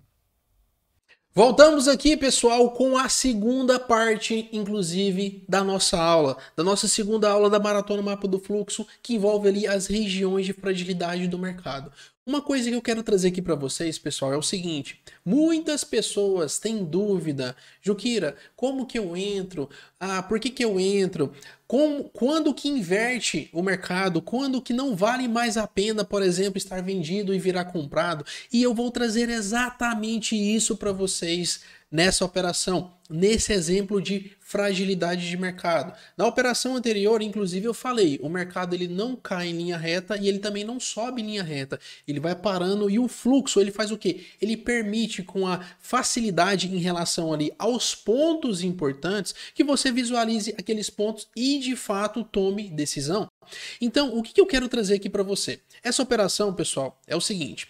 Voltamos aqui, pessoal, com a segunda parte, inclusive, da nossa aula, da nossa segunda aula da Maratona Mapa do Fluxo, que envolve ali as regiões de fragilidade do mercado. Uma coisa que eu quero trazer aqui para vocês, pessoal, é o seguinte: muitas pessoas têm dúvida, Juquira, como que eu entro? Ah, por que que eu entro? Como, quando que inverte o mercado? Quando que não vale mais a pena, por exemplo, estar vendido e virar comprado? E eu vou trazer exatamente isso para vocês nessa operação, nesse exemplo de fragilidade de mercado. Na operação anterior, inclusive, eu falei, o mercado ele não cai em linha reta e ele também não sobe em linha reta. Ele vai parando e o fluxo, ele faz o quê? Ele permite com a facilidade em relação ali aos pontos importantes que você visualize aqueles pontos e de fato tome decisão. Então, o que eu quero trazer aqui para você? Essa operação, pessoal, é o seguinte.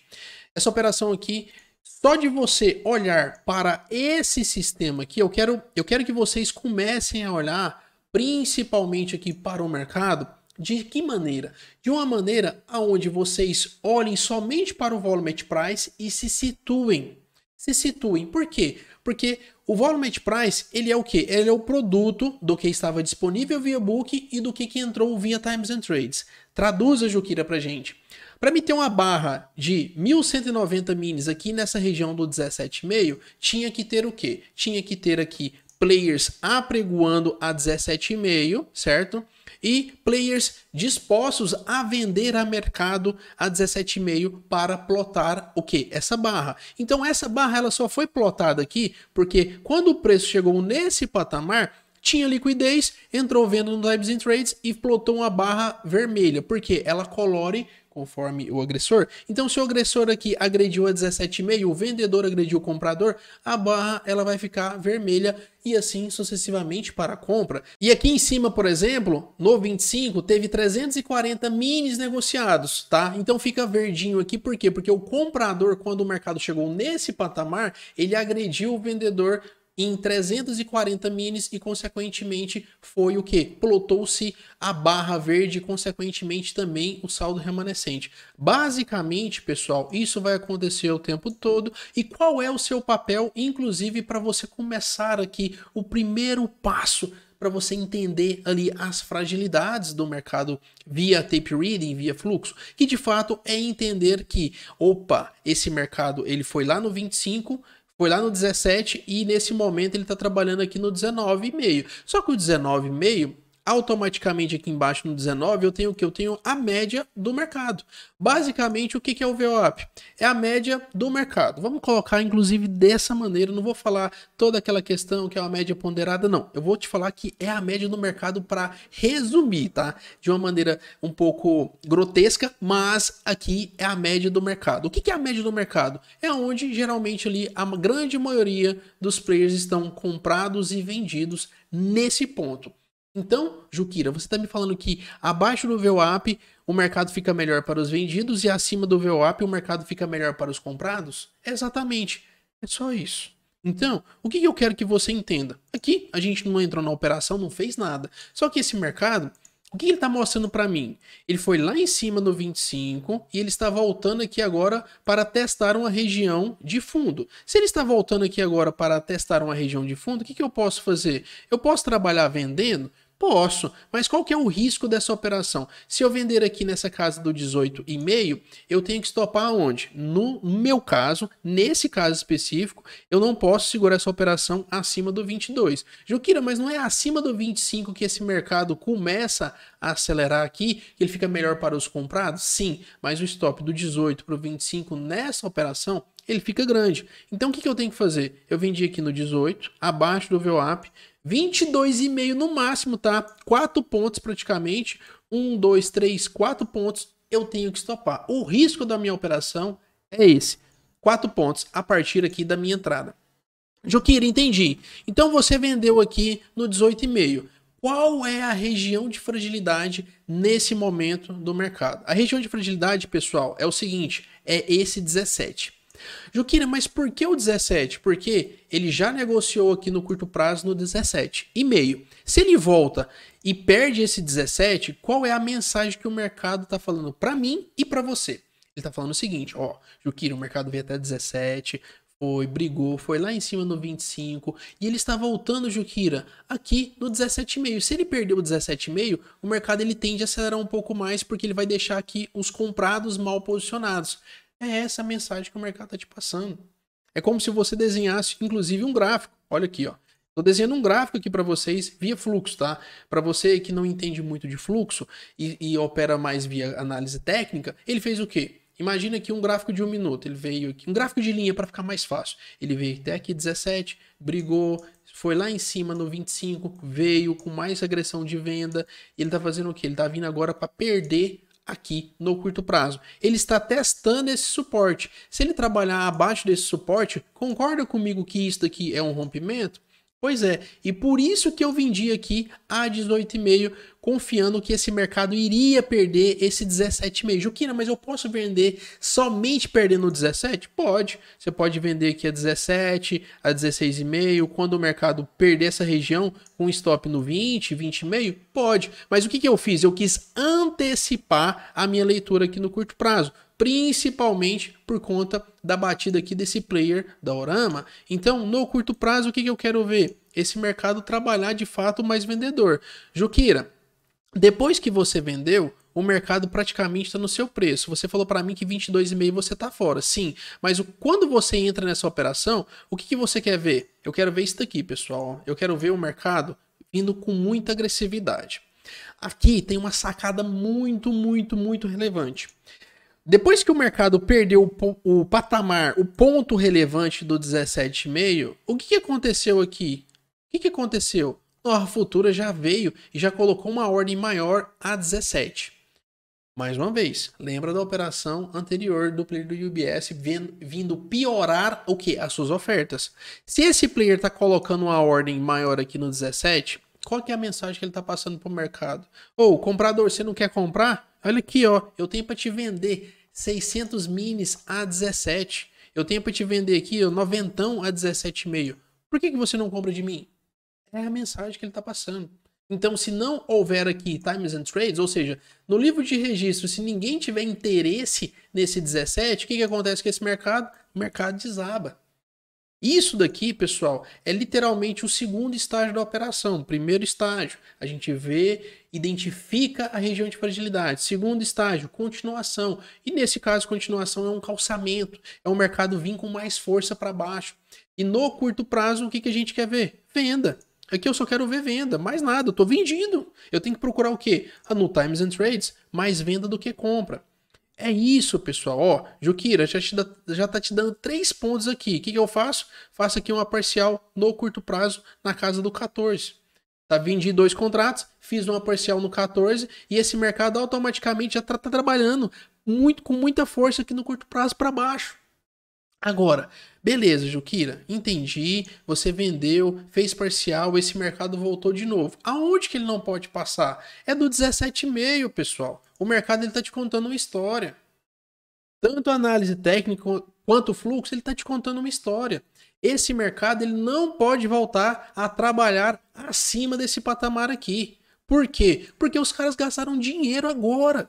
Essa operação aqui só de você olhar para esse sistema aqui, eu quero, eu quero que vocês comecem a olhar principalmente aqui para o mercado, de que maneira? De uma maneira aonde vocês olhem somente para o volume at price e se situem. Se situem. Por quê? Porque o volume at price, ele é o que? Ele é o produto do que estava disponível via book e do que, que entrou via times and trades. Traduza, Juquira, para gente. Para me ter uma barra de 1190 minis aqui nessa região do 17,5, tinha que ter o quê? Tinha que ter aqui players apregoando a 17,5, certo? E players dispostos a vender a mercado a 17,5 para plotar o que? Essa barra. Então essa barra ela só foi plotada aqui porque quando o preço chegou nesse patamar, tinha liquidez, entrou vendo no Dives Trades e plotou uma barra vermelha, porque ela colore conforme o agressor. Então, se o agressor aqui agrediu a 17,5, o vendedor agrediu o comprador, a barra ela vai ficar vermelha e assim sucessivamente para a compra. E aqui em cima, por exemplo, no 25 teve 340 minis negociados, tá? Então fica verdinho aqui, por quê? Porque o comprador, quando o mercado chegou nesse patamar, ele agrediu o vendedor em 340 minis e, consequentemente, foi o que? Plotou-se a barra verde consequentemente, também o saldo remanescente. Basicamente, pessoal, isso vai acontecer o tempo todo. E qual é o seu papel, inclusive, para você começar aqui o primeiro passo para você entender ali as fragilidades do mercado via tape reading, via fluxo, que de fato é entender que, opa, esse mercado ele foi lá no 25, foi lá no 17 e nesse momento ele está trabalhando aqui no 19,5. Só que o 19,5 automaticamente aqui embaixo no 19, eu tenho o que? Eu tenho a média do mercado. Basicamente, o que é o VWAP? É a média do mercado. Vamos colocar, inclusive, dessa maneira. Eu não vou falar toda aquela questão que é uma média ponderada, não. Eu vou te falar que é a média do mercado para resumir, tá? De uma maneira um pouco grotesca, mas aqui é a média do mercado. O que é a média do mercado? É onde, geralmente, ali, a grande maioria dos players estão comprados e vendidos nesse ponto. Então, Juquira, você está me falando que abaixo do VWAP o mercado fica melhor para os vendidos e acima do VWAP o mercado fica melhor para os comprados? Exatamente. É só isso. Então, o que eu quero que você entenda? Aqui a gente não entrou na operação, não fez nada. Só que esse mercado, o que ele está mostrando para mim? Ele foi lá em cima no 25 e ele está voltando aqui agora para testar uma região de fundo. Se ele está voltando aqui agora para testar uma região de fundo, o que, que eu posso fazer? Eu posso trabalhar vendendo? Posso, mas qual que é o risco dessa operação? Se eu vender aqui nessa casa do 18,5, eu tenho que estopar onde? No meu caso, nesse caso específico, eu não posso segurar essa operação acima do 22. Juquira, mas não é acima do 25 que esse mercado começa a acelerar aqui, que ele fica melhor para os comprados? Sim, mas o stop do 18 para o 25 nessa operação ele fica grande. Então o que, que eu tenho que fazer? Eu vendi aqui no 18, abaixo do VWAP, 22,5 no máximo, tá? 4 pontos praticamente. 1, 2, 3, 4 pontos. Eu tenho que estopar. O risco da minha operação é esse. 4 pontos a partir aqui da minha entrada. Joqueira, entendi. Então você vendeu aqui no 18,5. Qual é a região de fragilidade nesse momento do mercado? A região de fragilidade, pessoal, é o seguinte: é esse 17. Juquira, mas por que o 17? Porque ele já negociou aqui no curto prazo no 17 e meio. Se ele volta e perde esse 17, qual é a mensagem que o mercado está falando para mim e para você? Ele está falando o seguinte, ó, Juquira, o mercado veio até 17, foi, brigou, foi lá em cima no 25 e ele está voltando, Juquira, aqui no 17,5. Se ele perdeu o 17,5, o mercado ele tende a acelerar um pouco mais porque ele vai deixar aqui os comprados mal posicionados. É essa a mensagem que o mercado está te passando. É como se você desenhasse, inclusive, um gráfico. Olha aqui, ó. Estou desenhando um gráfico aqui para vocês via fluxo, tá? Para você que não entende muito de fluxo e, e, opera mais via análise técnica, ele fez o quê? Imagina aqui um gráfico de um minuto. Ele veio aqui, um gráfico de linha para ficar mais fácil. Ele veio até aqui 17, brigou, foi lá em cima no 25, veio com mais agressão de venda. Ele está fazendo o quê? Ele está vindo agora para perder aqui no curto prazo. Ele está testando esse suporte. Se ele trabalhar abaixo desse suporte, concorda comigo que isso aqui é um rompimento? Pois é, e por isso que eu vendi aqui a 18,5, confiando que esse mercado iria perder esse 17,5. Juquina, mas eu posso vender somente perdendo 17? Pode. Você pode vender aqui a 17, a 16,5. Quando o mercado perder essa região, com stop no 20, 20,5? Pode. Mas o que, que eu fiz? Eu quis antecipar a minha leitura aqui no curto prazo principalmente por conta da batida aqui desse player da Orama. Então, no curto prazo, o que, que eu quero ver? Esse mercado trabalhar de fato mais vendedor. Juquira, depois que você vendeu, o mercado praticamente está no seu preço. Você falou para mim que 22,5 você está fora. Sim, mas o, quando você entra nessa operação, o que, que você quer ver? Eu quero ver isso daqui, pessoal. Eu quero ver o mercado indo com muita agressividade. Aqui tem uma sacada muito, muito, muito relevante. Depois que o mercado perdeu o, o patamar, o ponto relevante do 17,5, o que, que aconteceu aqui? O que, que aconteceu? Nova Futura já veio e já colocou uma ordem maior a 17. Mais uma vez, lembra da operação anterior do player do UBS vindo piorar o que? As suas ofertas. Se esse player está colocando uma ordem maior aqui no 17, qual que é a mensagem que ele está passando para o mercado? Ou, oh, comprador, você não quer comprar? Olha aqui, ó, eu tenho para te vender 600 minis a 17. Eu tenho para te vender aqui, ó, noventão a 17,5. Por que, que você não compra de mim? É a mensagem que ele está passando. Então, se não houver aqui times and trades, ou seja, no livro de registro, se ninguém tiver interesse nesse 17, o que, que acontece com esse mercado? O mercado desaba. Isso daqui, pessoal, é literalmente o segundo estágio da operação. Primeiro estágio, a gente vê, identifica a região de fragilidade. Segundo estágio, continuação. E nesse caso, continuação é um calçamento, é um mercado vir com mais força para baixo. E no curto prazo, o que, que a gente quer ver? Venda. Aqui eu só quero ver venda, mais nada, eu estou vendido. Eu tenho que procurar o quê? Ah, no Times and Trades, mais venda do que compra. É isso, pessoal. Ó, Juquira, já, te dá, já tá te dando três pontos aqui. O que, que eu faço? Faço aqui uma parcial no curto prazo na casa do 14. Tá, vendi dois contratos, fiz uma parcial no 14 e esse mercado automaticamente já tá, tá trabalhando muito com muita força aqui no curto prazo para baixo. Agora, beleza, Juquira, entendi, você vendeu, fez parcial, esse mercado voltou de novo. Aonde que ele não pode passar? É do 17,5, pessoal. O mercado está te contando uma história. Tanto a análise técnica quanto o fluxo, ele está te contando uma história. Esse mercado ele não pode voltar a trabalhar acima desse patamar aqui. Por quê? Porque os caras gastaram dinheiro agora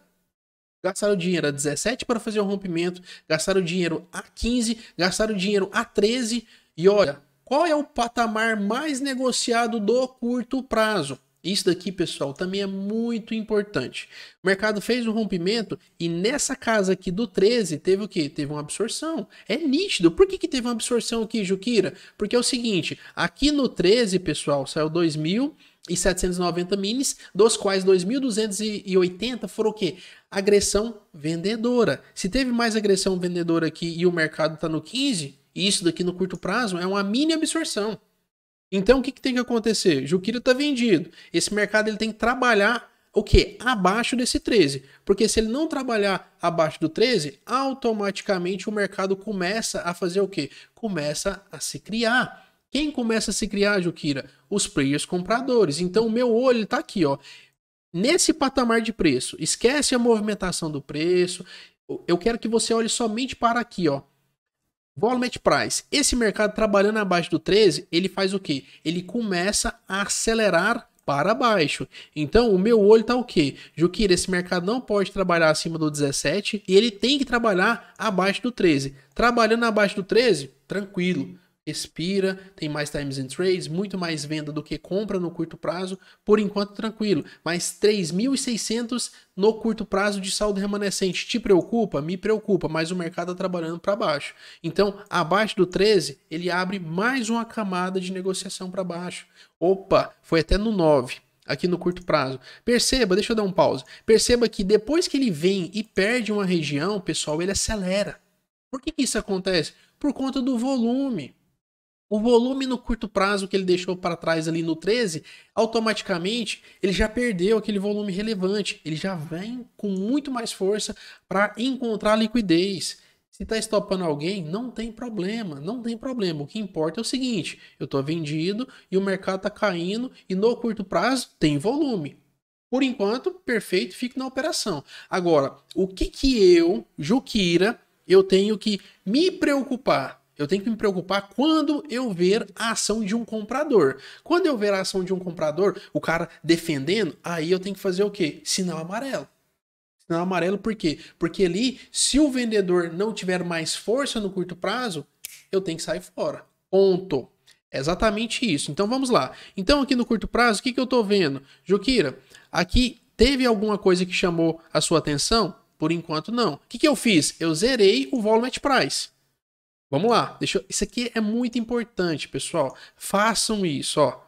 gastaram dinheiro a 17 para fazer o rompimento, gastaram dinheiro a 15, gastaram dinheiro a 13. E olha, qual é o patamar mais negociado do curto prazo? Isso daqui, pessoal, também é muito importante. O mercado fez um rompimento e nessa casa aqui do 13 teve o que? Teve uma absorção. É nítido. Por que, que teve uma absorção aqui, Juquira? Porque é o seguinte, aqui no 13, pessoal, saiu 2 mil e 790 minis, dos quais 2.280 foram o quê? Agressão vendedora. Se teve mais agressão vendedora aqui e o mercado está no 15, isso daqui no curto prazo é uma mini absorção. Então o que, que tem que acontecer? Juquira está vendido. Esse mercado ele tem que trabalhar o que? Abaixo desse 13. Porque se ele não trabalhar abaixo do 13, automaticamente o mercado começa a fazer o que? Começa a se criar. Quem começa a se criar, Juquira? Os players compradores. Então, o meu olho está aqui, ó. Nesse patamar de preço, esquece a movimentação do preço. Eu quero que você olhe somente para aqui, ó. Volumet Price. Esse mercado trabalhando abaixo do 13, ele faz o quê? Ele começa a acelerar para baixo. Então, o meu olho está o quê? Juquira, esse mercado não pode trabalhar acima do 17 e ele tem que trabalhar abaixo do 13. Trabalhando abaixo do 13, tranquilo expira, tem mais times and trades, muito mais venda do que compra no curto prazo, por enquanto tranquilo, mas 3.600 no curto prazo de saldo remanescente te preocupa? Me preocupa, mas o mercado está trabalhando para baixo. Então, abaixo do 13, ele abre mais uma camada de negociação para baixo. Opa, foi até no 9 aqui no curto prazo. Perceba, deixa eu dar um pause. Perceba que depois que ele vem e perde uma região, pessoal, ele acelera. Por que, que isso acontece? Por conta do volume o volume no curto prazo que ele deixou para trás ali no 13, automaticamente ele já perdeu aquele volume relevante. Ele já vem com muito mais força para encontrar liquidez. Se está estopando alguém, não tem problema, não tem problema. O que importa é o seguinte: eu estou vendido e o mercado está caindo, e no curto prazo tem volume. Por enquanto, perfeito, fique na operação. Agora, o que, que eu, Juquira, eu tenho que me preocupar? Eu tenho que me preocupar quando eu ver a ação de um comprador. Quando eu ver a ação de um comprador, o cara defendendo, aí eu tenho que fazer o quê? Sinal amarelo. Sinal amarelo por quê? Porque ali, se o vendedor não tiver mais força no curto prazo, eu tenho que sair fora. Ponto. É exatamente isso. Então vamos lá. Então aqui no curto prazo, o que, que eu estou vendo? Juquira, aqui teve alguma coisa que chamou a sua atenção? Por enquanto não. O que, que eu fiz? Eu zerei o Volume at Price. Vamos lá. Deixa eu... Isso aqui é muito importante, pessoal. Façam isso, ó.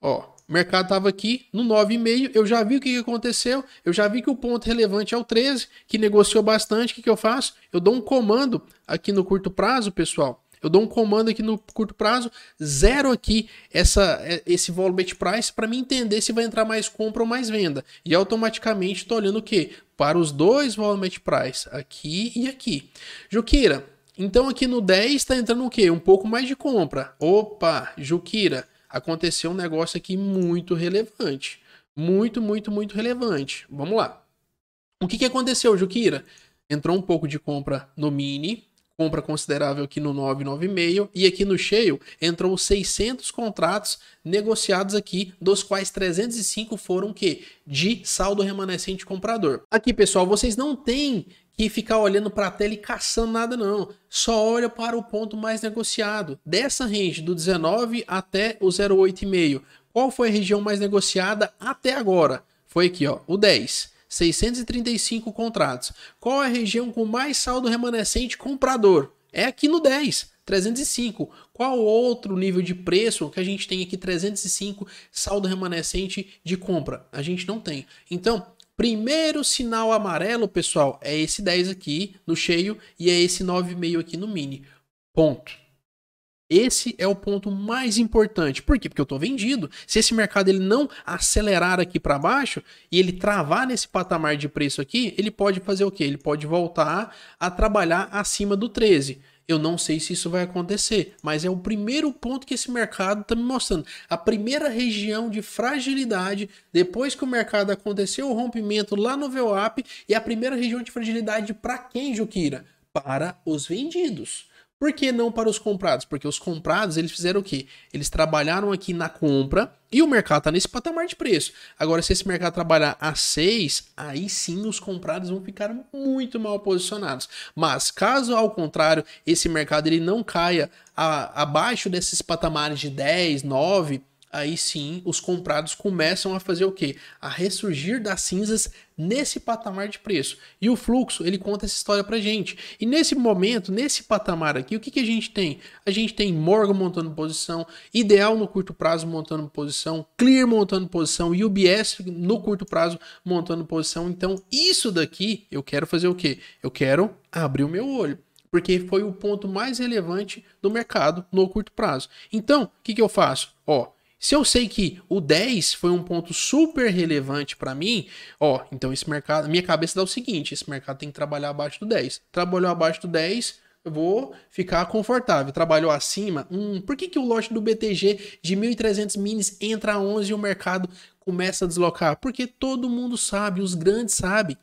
Ó, o mercado estava aqui no 9,5. Eu já vi o que aconteceu. Eu já vi que o ponto relevante é o 13, que negociou bastante. O que, que eu faço? Eu dou um comando aqui no curto prazo, pessoal. Eu dou um comando aqui no curto prazo, zero aqui essa, é, esse volume price para me entender se vai entrar mais compra ou mais venda. E automaticamente estou olhando o que? Para os dois volume price, aqui e aqui. Juqueira, então aqui no 10 está entrando o quê? Um pouco mais de compra. Opa, Juquira, aconteceu um negócio aqui muito relevante. Muito, muito, muito relevante. Vamos lá. O que, que aconteceu, Juquira? Entrou um pouco de compra no Mini, compra considerável aqui no 996 e aqui no cheio entrou 600 contratos negociados aqui, dos quais 305 foram que de saldo remanescente comprador. Aqui, pessoal, vocês não têm que ficar olhando para a tela e caçando nada não. Só olha para o ponto mais negociado. Dessa range do 19 até o 08,5, qual foi a região mais negociada até agora? Foi aqui, ó, o 10. 635 contratos. Qual é a região com mais saldo remanescente comprador? É aqui no 10. 305. Qual outro nível de preço que a gente tem aqui 305 saldo remanescente de compra? A gente não tem. Então, Primeiro sinal amarelo, pessoal, é esse 10 aqui no cheio e é esse 9,5 aqui no mini. Ponto. Esse é o ponto mais importante. Por quê? Porque eu estou vendido. Se esse mercado ele não acelerar aqui para baixo e ele travar nesse patamar de preço aqui, ele pode fazer o quê? Ele pode voltar a trabalhar acima do 13. Eu não sei se isso vai acontecer, mas é o primeiro ponto que esse mercado está me mostrando. A primeira região de fragilidade, depois que o mercado aconteceu o rompimento lá no VWAP, e a primeira região de fragilidade para quem, Juquira? Para os vendidos. Por que não para os comprados? Porque os comprados, eles fizeram o quê? Eles trabalharam aqui na compra e o mercado está nesse patamar de preço. Agora, se esse mercado trabalhar a 6, aí sim os comprados vão ficar muito mal posicionados. Mas caso ao contrário, esse mercado ele não caia a, abaixo desses patamares de 10, 9, aí sim os comprados começam a fazer o quê? A ressurgir das cinzas nesse patamar de preço. E o fluxo, ele conta essa história pra gente. E nesse momento, nesse patamar aqui, o que, que a gente tem? A gente tem Morgan montando posição, Ideal no curto prazo montando posição, Clear montando posição e UBS no curto prazo montando posição. Então, isso daqui, eu quero fazer o quê? Eu quero abrir o meu olho porque foi o ponto mais relevante do mercado no curto prazo. Então, o que, que eu faço? Ó, se eu sei que o 10 foi um ponto super relevante para mim, ó, então esse mercado, minha cabeça dá o seguinte, esse mercado tem que trabalhar abaixo do 10. Trabalhou abaixo do 10, eu vou ficar confortável. Trabalhou acima, hum, por que, que o lote do BTG de 1.300 minis entra a 11 e o mercado começa a deslocar? Porque todo mundo sabe, os grandes sabem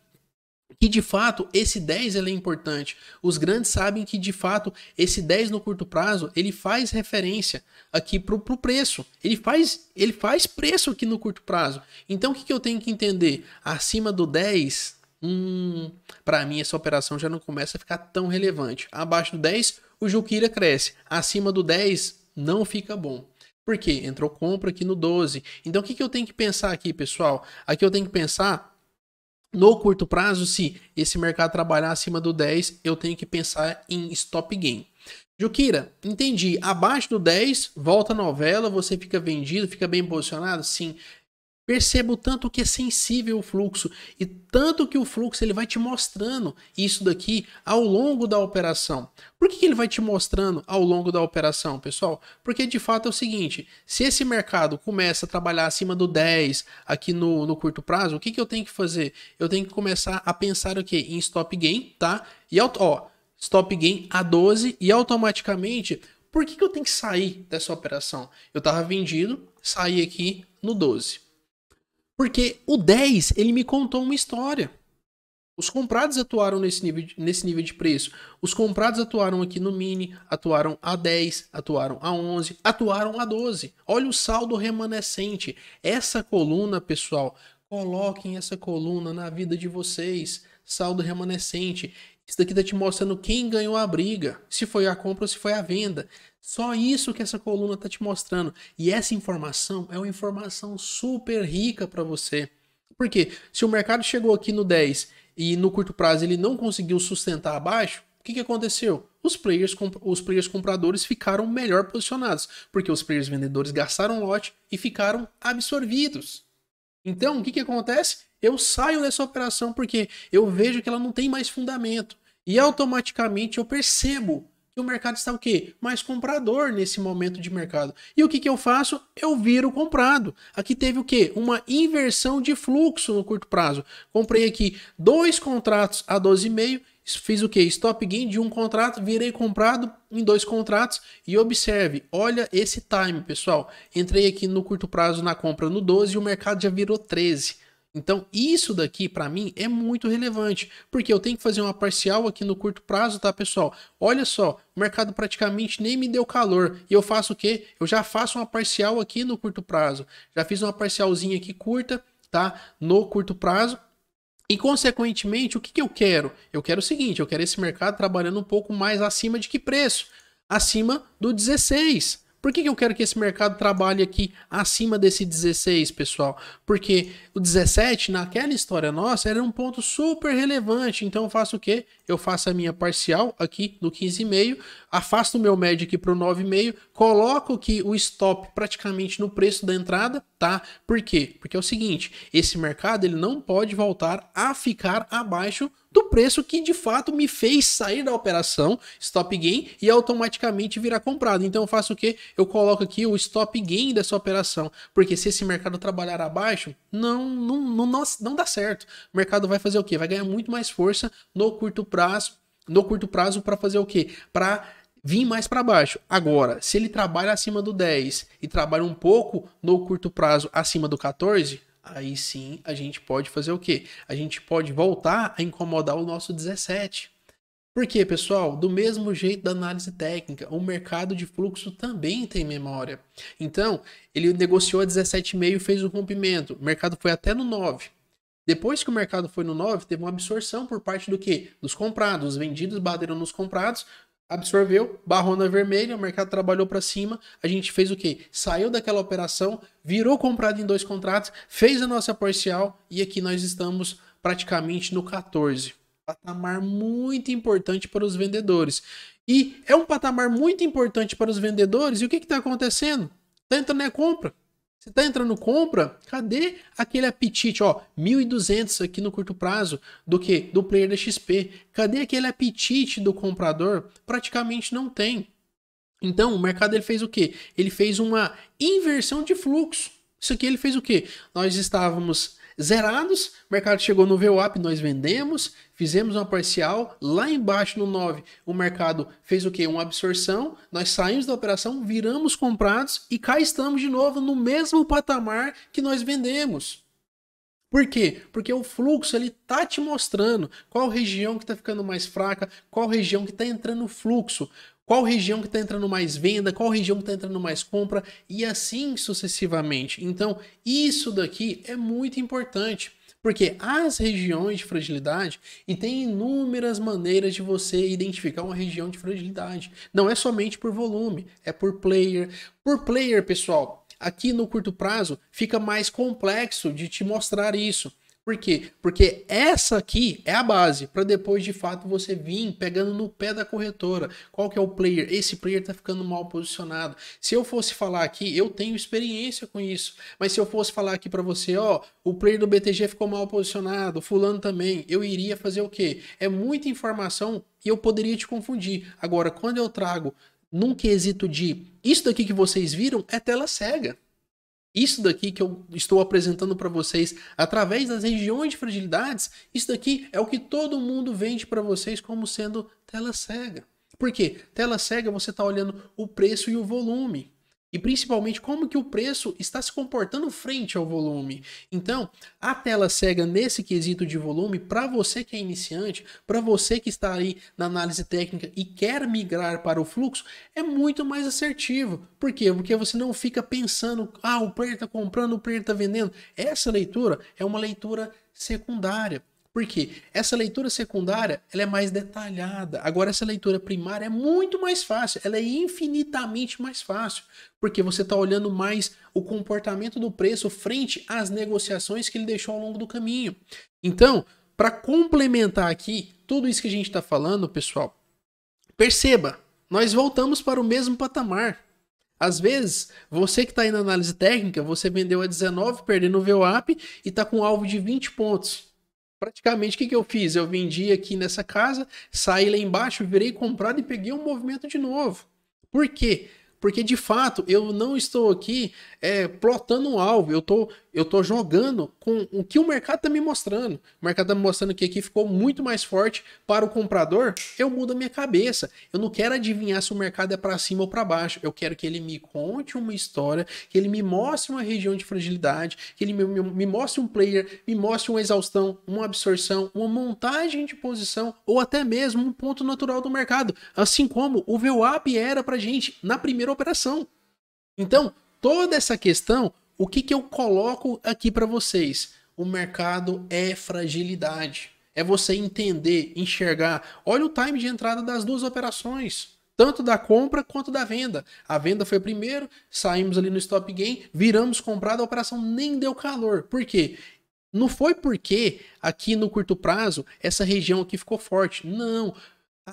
que de fato esse 10 ele é importante. Os grandes sabem que de fato esse 10 no curto prazo ele faz referência aqui para o preço. Ele faz, ele faz preço aqui no curto prazo. Então o que, que eu tenho que entender? Acima do 10, hum, para mim essa operação já não começa a ficar tão relevante. Abaixo do 10, o Juquira cresce. Acima do 10, não fica bom. Por quê? Entrou compra aqui no 12. Então o que, que eu tenho que pensar aqui, pessoal? Aqui eu tenho que pensar no curto prazo, se esse mercado trabalhar acima do 10, eu tenho que pensar em stop gain. Juquira, entendi. Abaixo do 10, volta a novela, você fica vendido, fica bem posicionado? Sim. Perceba o tanto que é sensível o fluxo e tanto que o fluxo ele vai te mostrando isso daqui ao longo da operação. Por que ele vai te mostrando ao longo da operação, pessoal? Porque de fato é o seguinte: se esse mercado começa a trabalhar acima do 10 aqui no, no curto prazo, o que, que eu tenho que fazer? Eu tenho que começar a pensar o que? Em stop gain, tá? E ó, stop gain a 12 e automaticamente. Por que, que eu tenho que sair dessa operação? Eu estava vendido, saí aqui no 12. Porque o 10, ele me contou uma história. Os comprados atuaram nesse nível, de, nesse nível de preço. Os comprados atuaram aqui no mini, atuaram a 10, atuaram a 11, atuaram a 12. Olha o saldo remanescente. Essa coluna, pessoal, coloquem essa coluna na vida de vocês. Saldo remanescente. Isso daqui está te mostrando quem ganhou a briga, se foi a compra ou se foi a venda. Só isso que essa coluna está te mostrando. E essa informação é uma informação super rica para você. Porque se o mercado chegou aqui no 10 e no curto prazo ele não conseguiu sustentar abaixo, o que, que aconteceu? Os players, os players compradores ficaram melhor posicionados, porque os players vendedores gastaram lote e ficaram absorvidos. Então, o que, que acontece? Eu saio dessa operação porque eu vejo que ela não tem mais fundamento. E automaticamente eu percebo que o mercado está o quê? Mais comprador nesse momento de mercado. E o que, que eu faço? Eu viro comprado. Aqui teve o quê? Uma inversão de fluxo no curto prazo. Comprei aqui dois contratos a 12,5 fiz o que? Stop gain de um contrato, virei comprado em dois contratos e observe, olha esse time, pessoal. Entrei aqui no curto prazo na compra no 12 e o mercado já virou 13. Então, isso daqui para mim é muito relevante, porque eu tenho que fazer uma parcial aqui no curto prazo, tá, pessoal? Olha só, o mercado praticamente nem me deu calor. E eu faço o quê? Eu já faço uma parcial aqui no curto prazo. Já fiz uma parcialzinha aqui curta, tá? No curto prazo. E, consequentemente, o que, que eu quero? Eu quero o seguinte, eu quero esse mercado trabalhando um pouco mais acima de que preço? Acima do 16, por que, que eu quero que esse mercado trabalhe aqui acima desse 16, pessoal? Porque o 17, naquela história nossa, era um ponto super relevante. Então eu faço o quê? Eu faço a minha parcial aqui no 15,5, afasto o meu médio aqui para o 9,5, coloco aqui o stop praticamente no preço da entrada, tá? Por quê? Porque é o seguinte, esse mercado ele não pode voltar a ficar abaixo do preço que de fato me fez sair da operação stop gain e automaticamente virar comprado. Então eu faço o que? Eu coloco aqui o stop gain dessa operação, porque se esse mercado trabalhar abaixo, não não, não, não, não dá certo. O mercado vai fazer o que? Vai ganhar muito mais força no curto prazo, no curto prazo para fazer o que? Para vir mais para baixo. Agora, se ele trabalha acima do 10 e trabalha um pouco no curto prazo acima do 14, aí sim a gente pode fazer o quê? A gente pode voltar a incomodar o nosso 17. Porque, pessoal, do mesmo jeito da análise técnica, o mercado de fluxo também tem memória. Então, ele negociou a 17,5 e fez o rompimento. O mercado foi até no 9. Depois que o mercado foi no 9, teve uma absorção por parte do que? Dos comprados. Os vendidos bateram nos comprados, absorveu, barrou na vermelha, o mercado trabalhou para cima, a gente fez o quê? Saiu daquela operação, virou comprado em dois contratos, fez a nossa parcial e aqui nós estamos praticamente no 14. Patamar muito importante para os vendedores. E é um patamar muito importante para os vendedores. E o que está acontecendo? Está entrando na compra. Você está entrando compra, cadê aquele apetite, ó, 1.200 aqui no curto prazo, do que? Do player da XP. Cadê aquele apetite do comprador? Praticamente não tem. Então, o mercado ele fez o quê? Ele fez uma inversão de fluxo. Isso aqui ele fez o quê? Nós estávamos zerados, o mercado chegou no VWAP, nós vendemos, fizemos uma parcial, lá embaixo no 9, o mercado fez o que? Uma absorção, nós saímos da operação, viramos comprados e cá estamos de novo no mesmo patamar que nós vendemos. Por quê? Porque o fluxo ele tá te mostrando qual região que está ficando mais fraca, qual região que está entrando fluxo qual região que está entrando mais venda, qual região que está entrando mais compra e assim sucessivamente. Então, isso daqui é muito importante. Porque as regiões de fragilidade, e tem inúmeras maneiras de você identificar uma região de fragilidade. Não é somente por volume, é por player. Por player, pessoal, aqui no curto prazo fica mais complexo de te mostrar isso. Por quê? Porque essa aqui é a base para depois de fato você vir pegando no pé da corretora. Qual que é o player? Esse player está ficando mal posicionado. Se eu fosse falar aqui, eu tenho experiência com isso, mas se eu fosse falar aqui para você, ó, o player do BTG ficou mal posicionado, fulano também, eu iria fazer o quê? É muita informação e eu poderia te confundir. Agora, quando eu trago num quesito de isso daqui que vocês viram é tela cega. Isso daqui que eu estou apresentando para vocês através das regiões de fragilidades, isso daqui é o que todo mundo vende para vocês como sendo tela cega. Por quê? Tela cega você está olhando o preço e o volume e principalmente como que o preço está se comportando frente ao volume. Então, a tela cega nesse quesito de volume, para você que é iniciante, para você que está aí na análise técnica e quer migrar para o fluxo, é muito mais assertivo. Por quê? Porque você não fica pensando, ah, o player está comprando, o player está vendendo. Essa leitura é uma leitura secundária. Porque essa leitura secundária ela é mais detalhada. Agora, essa leitura primária é muito mais fácil. Ela é infinitamente mais fácil. Porque você está olhando mais o comportamento do preço frente às negociações que ele deixou ao longo do caminho. Então, para complementar aqui tudo isso que a gente está falando, pessoal, perceba, nós voltamos para o mesmo patamar. Às vezes, você que está aí na análise técnica, você vendeu a 19, perdendo o VWAP e está com um alvo de 20 pontos. Praticamente, o que, que eu fiz? Eu vendi aqui nessa casa, saí lá embaixo, virei comprado e peguei um movimento de novo. Por quê? porque de fato eu não estou aqui é, plotando um alvo, eu tô, eu tô jogando com o que o mercado está me mostrando. O mercado está me mostrando que aqui ficou muito mais forte para o comprador, eu mudo a minha cabeça. Eu não quero adivinhar se o mercado é para cima ou para baixo. Eu quero que ele me conte uma história, que ele me mostre uma região de fragilidade, que ele me, me, me mostre um player, me mostre uma exaustão, uma absorção, uma montagem de posição ou até mesmo um ponto natural do mercado. Assim como o VWAP era para gente na primeira primeira operação. Então, toda essa questão, o que, que eu coloco aqui para vocês? O mercado é fragilidade. É você entender, enxergar. Olha o time de entrada das duas operações tanto da compra quanto da venda. A venda foi primeiro, saímos ali no stop gain, viramos comprado, a operação nem deu calor. Por quê? Não foi porque aqui no curto prazo essa região aqui ficou forte. Não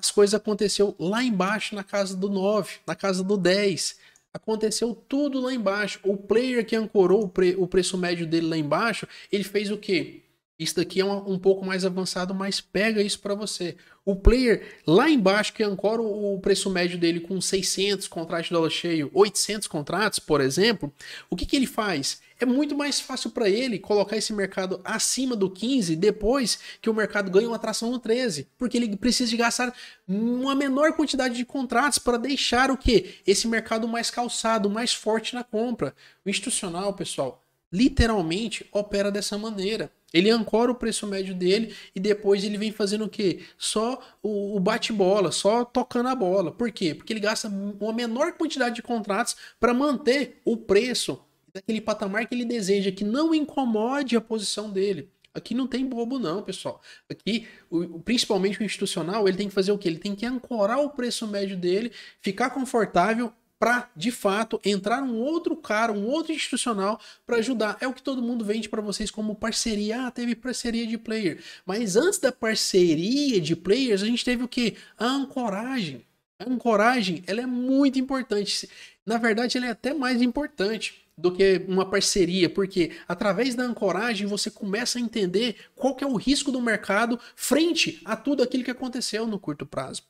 as coisas aconteceu lá embaixo na casa do 9, na casa do 10. Aconteceu tudo lá embaixo. O player que ancorou o, pre, o preço médio dele lá embaixo, ele fez o quê? Isso daqui é um, um pouco mais avançado, mas pega isso para você. O player lá embaixo que ancora o, o preço médio dele com 600 contratos de dólar cheio, 800 contratos, por exemplo, o que, que ele faz? É muito mais fácil para ele colocar esse mercado acima do 15 depois que o mercado ganha uma atração no 13, porque ele precisa de gastar uma menor quantidade de contratos para deixar o que esse mercado mais calçado, mais forte na compra. O institucional, pessoal, literalmente opera dessa maneira. Ele ancora o preço médio dele e depois ele vem fazendo o quê? Só o, bate-bola, só tocando a bola. Por quê? Porque ele gasta uma menor quantidade de contratos para manter o preço daquele patamar que ele deseja, que não incomode a posição dele. Aqui não tem bobo não, pessoal. Aqui, o, principalmente o institucional, ele tem que fazer o quê? Ele tem que ancorar o preço médio dele, ficar confortável para, de fato, entrar um outro cara, um outro institucional para ajudar. É o que todo mundo vende para vocês como parceria. Ah, teve parceria de player. Mas antes da parceria de players, a gente teve o que? A ancoragem. A ancoragem, ela é muito importante. Na verdade, ela é até mais importante do que uma parceria, porque através da ancoragem você começa a entender qual é o risco do mercado frente a tudo aquilo que aconteceu no curto prazo.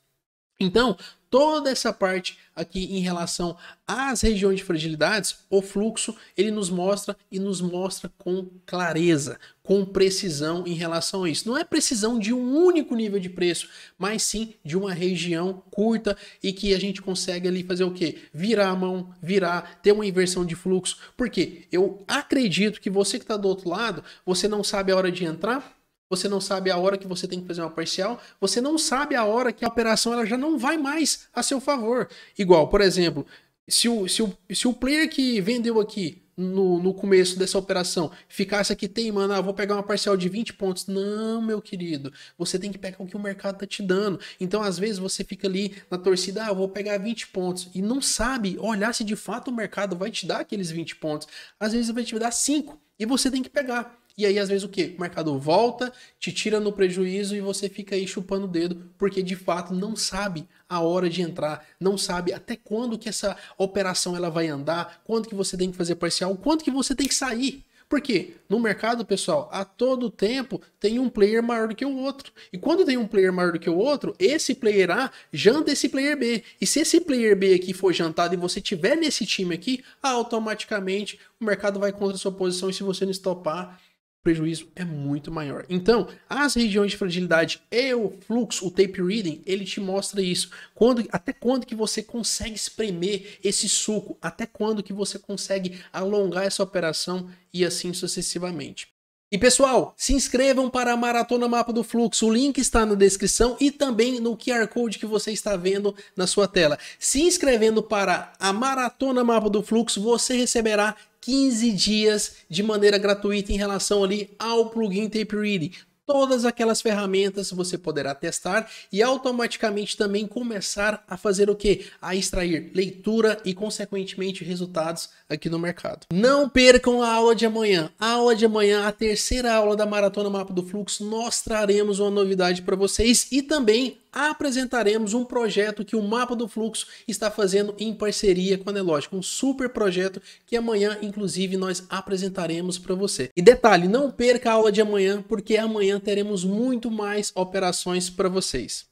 Então, toda essa parte aqui em relação às regiões de fragilidades, o fluxo ele nos mostra e nos mostra com clareza, com precisão em relação a isso. Não é precisão de um único nível de preço, mas sim de uma região curta e que a gente consegue ali fazer o que? Virar a mão, virar, ter uma inversão de fluxo. Porque eu acredito que você que está do outro lado, você não sabe a hora de entrar, você não sabe a hora que você tem que fazer uma parcial, você não sabe a hora que a operação ela já não vai mais a seu favor. Igual, por exemplo, se o, se o, se o player que vendeu aqui no, no começo dessa operação ficasse aqui teimando, ah, vou pegar uma parcial de 20 pontos. Não, meu querido, você tem que pegar o que o mercado tá te dando. Então, às vezes, você fica ali na torcida, ah, vou pegar 20 pontos, e não sabe olhar se de fato o mercado vai te dar aqueles 20 pontos. Às vezes, vai te dar 5 e você tem que pegar. E aí, às vezes, o que? O mercado volta, te tira no prejuízo e você fica aí chupando o dedo, porque de fato não sabe a hora de entrar, não sabe até quando que essa operação ela vai andar, quanto que você tem que fazer parcial, quanto que você tem que sair. Porque no mercado, pessoal, a todo tempo tem um player maior do que o outro. E quando tem um player maior do que o outro, esse player A janta esse player B. E se esse player B aqui for jantado e você tiver nesse time aqui, automaticamente o mercado vai contra a sua posição e se você não estopar, prejuízo é muito maior. Então, as regiões de fragilidade e o fluxo, o tape reading, ele te mostra isso. Quando, até quando que você consegue espremer esse suco? Até quando que você consegue alongar essa operação e assim sucessivamente? E pessoal, se inscrevam para a Maratona Mapa do Fluxo, o link está na descrição e também no QR Code que você está vendo na sua tela. Se inscrevendo para a Maratona Mapa do Fluxo, você receberá 15 dias de maneira gratuita em relação ali ao plugin Tape Reading. Todas aquelas ferramentas você poderá testar e automaticamente também começar a fazer o que? A extrair leitura e, consequentemente, resultados aqui no mercado. Não percam a aula de amanhã. A aula de amanhã, a terceira aula da Maratona Mapa do Fluxo, nós traremos uma novidade para vocês e também apresentaremos um projeto que o Mapa do Fluxo está fazendo em parceria com a Nelogic, um super projeto que amanhã, inclusive, nós apresentaremos para você. E detalhe, não perca a aula de amanhã, porque amanhã teremos muito mais operações para vocês.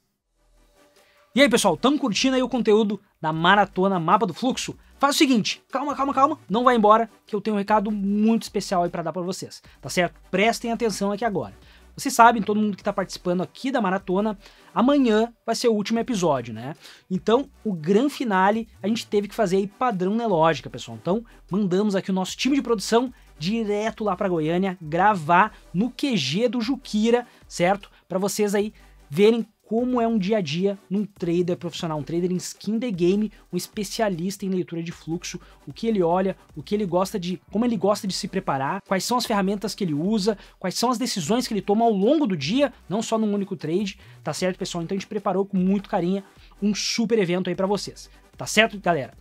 E aí, pessoal, estamos curtindo aí o conteúdo da maratona Mapa do Fluxo? Faz o seguinte, calma, calma, calma, não vai embora, que eu tenho um recado muito especial aí para dar para vocês, tá certo? Prestem atenção aqui agora. Vocês sabem, todo mundo que está participando aqui da maratona, amanhã vai ser o último episódio, né? Então, o grande finale a gente teve que fazer aí padrão Nelógica, né, pessoal. Então, mandamos aqui o nosso time de produção direto lá para Goiânia gravar no QG do Juquira, certo? Para vocês aí verem como é um dia a dia num trader profissional, um trader em skin the game, um especialista em leitura de fluxo, o que ele olha, o que ele gosta de, como ele gosta de se preparar, quais são as ferramentas que ele usa, quais são as decisões que ele toma ao longo do dia, não só num único trade, tá certo, pessoal? Então a gente preparou com muito carinho um super evento aí para vocês, tá certo, galera?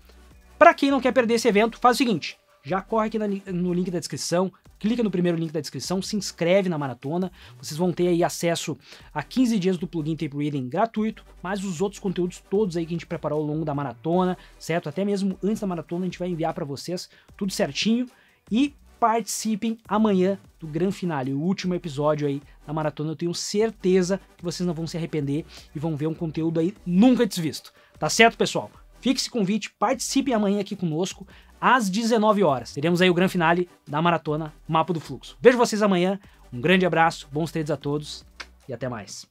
Para quem não quer perder esse evento, faz o seguinte, já corre aqui na, no link da descrição, clica no primeiro link da descrição, se inscreve na maratona. Vocês vão ter aí acesso a 15 dias do plugin Tape Reading gratuito, mas os outros conteúdos todos aí que a gente preparou ao longo da maratona, certo? Até mesmo antes da maratona a gente vai enviar para vocês tudo certinho e participem amanhã do Gran Finale, o último episódio aí da maratona. Eu tenho certeza que vocês não vão se arrepender e vão ver um conteúdo aí nunca desvisto. Tá certo, pessoal? Fique esse convite, participem amanhã aqui conosco às 19 horas. Teremos aí o grande finale da maratona Mapa do Fluxo. Vejo vocês amanhã. Um grande abraço, bons treinos a todos e até mais.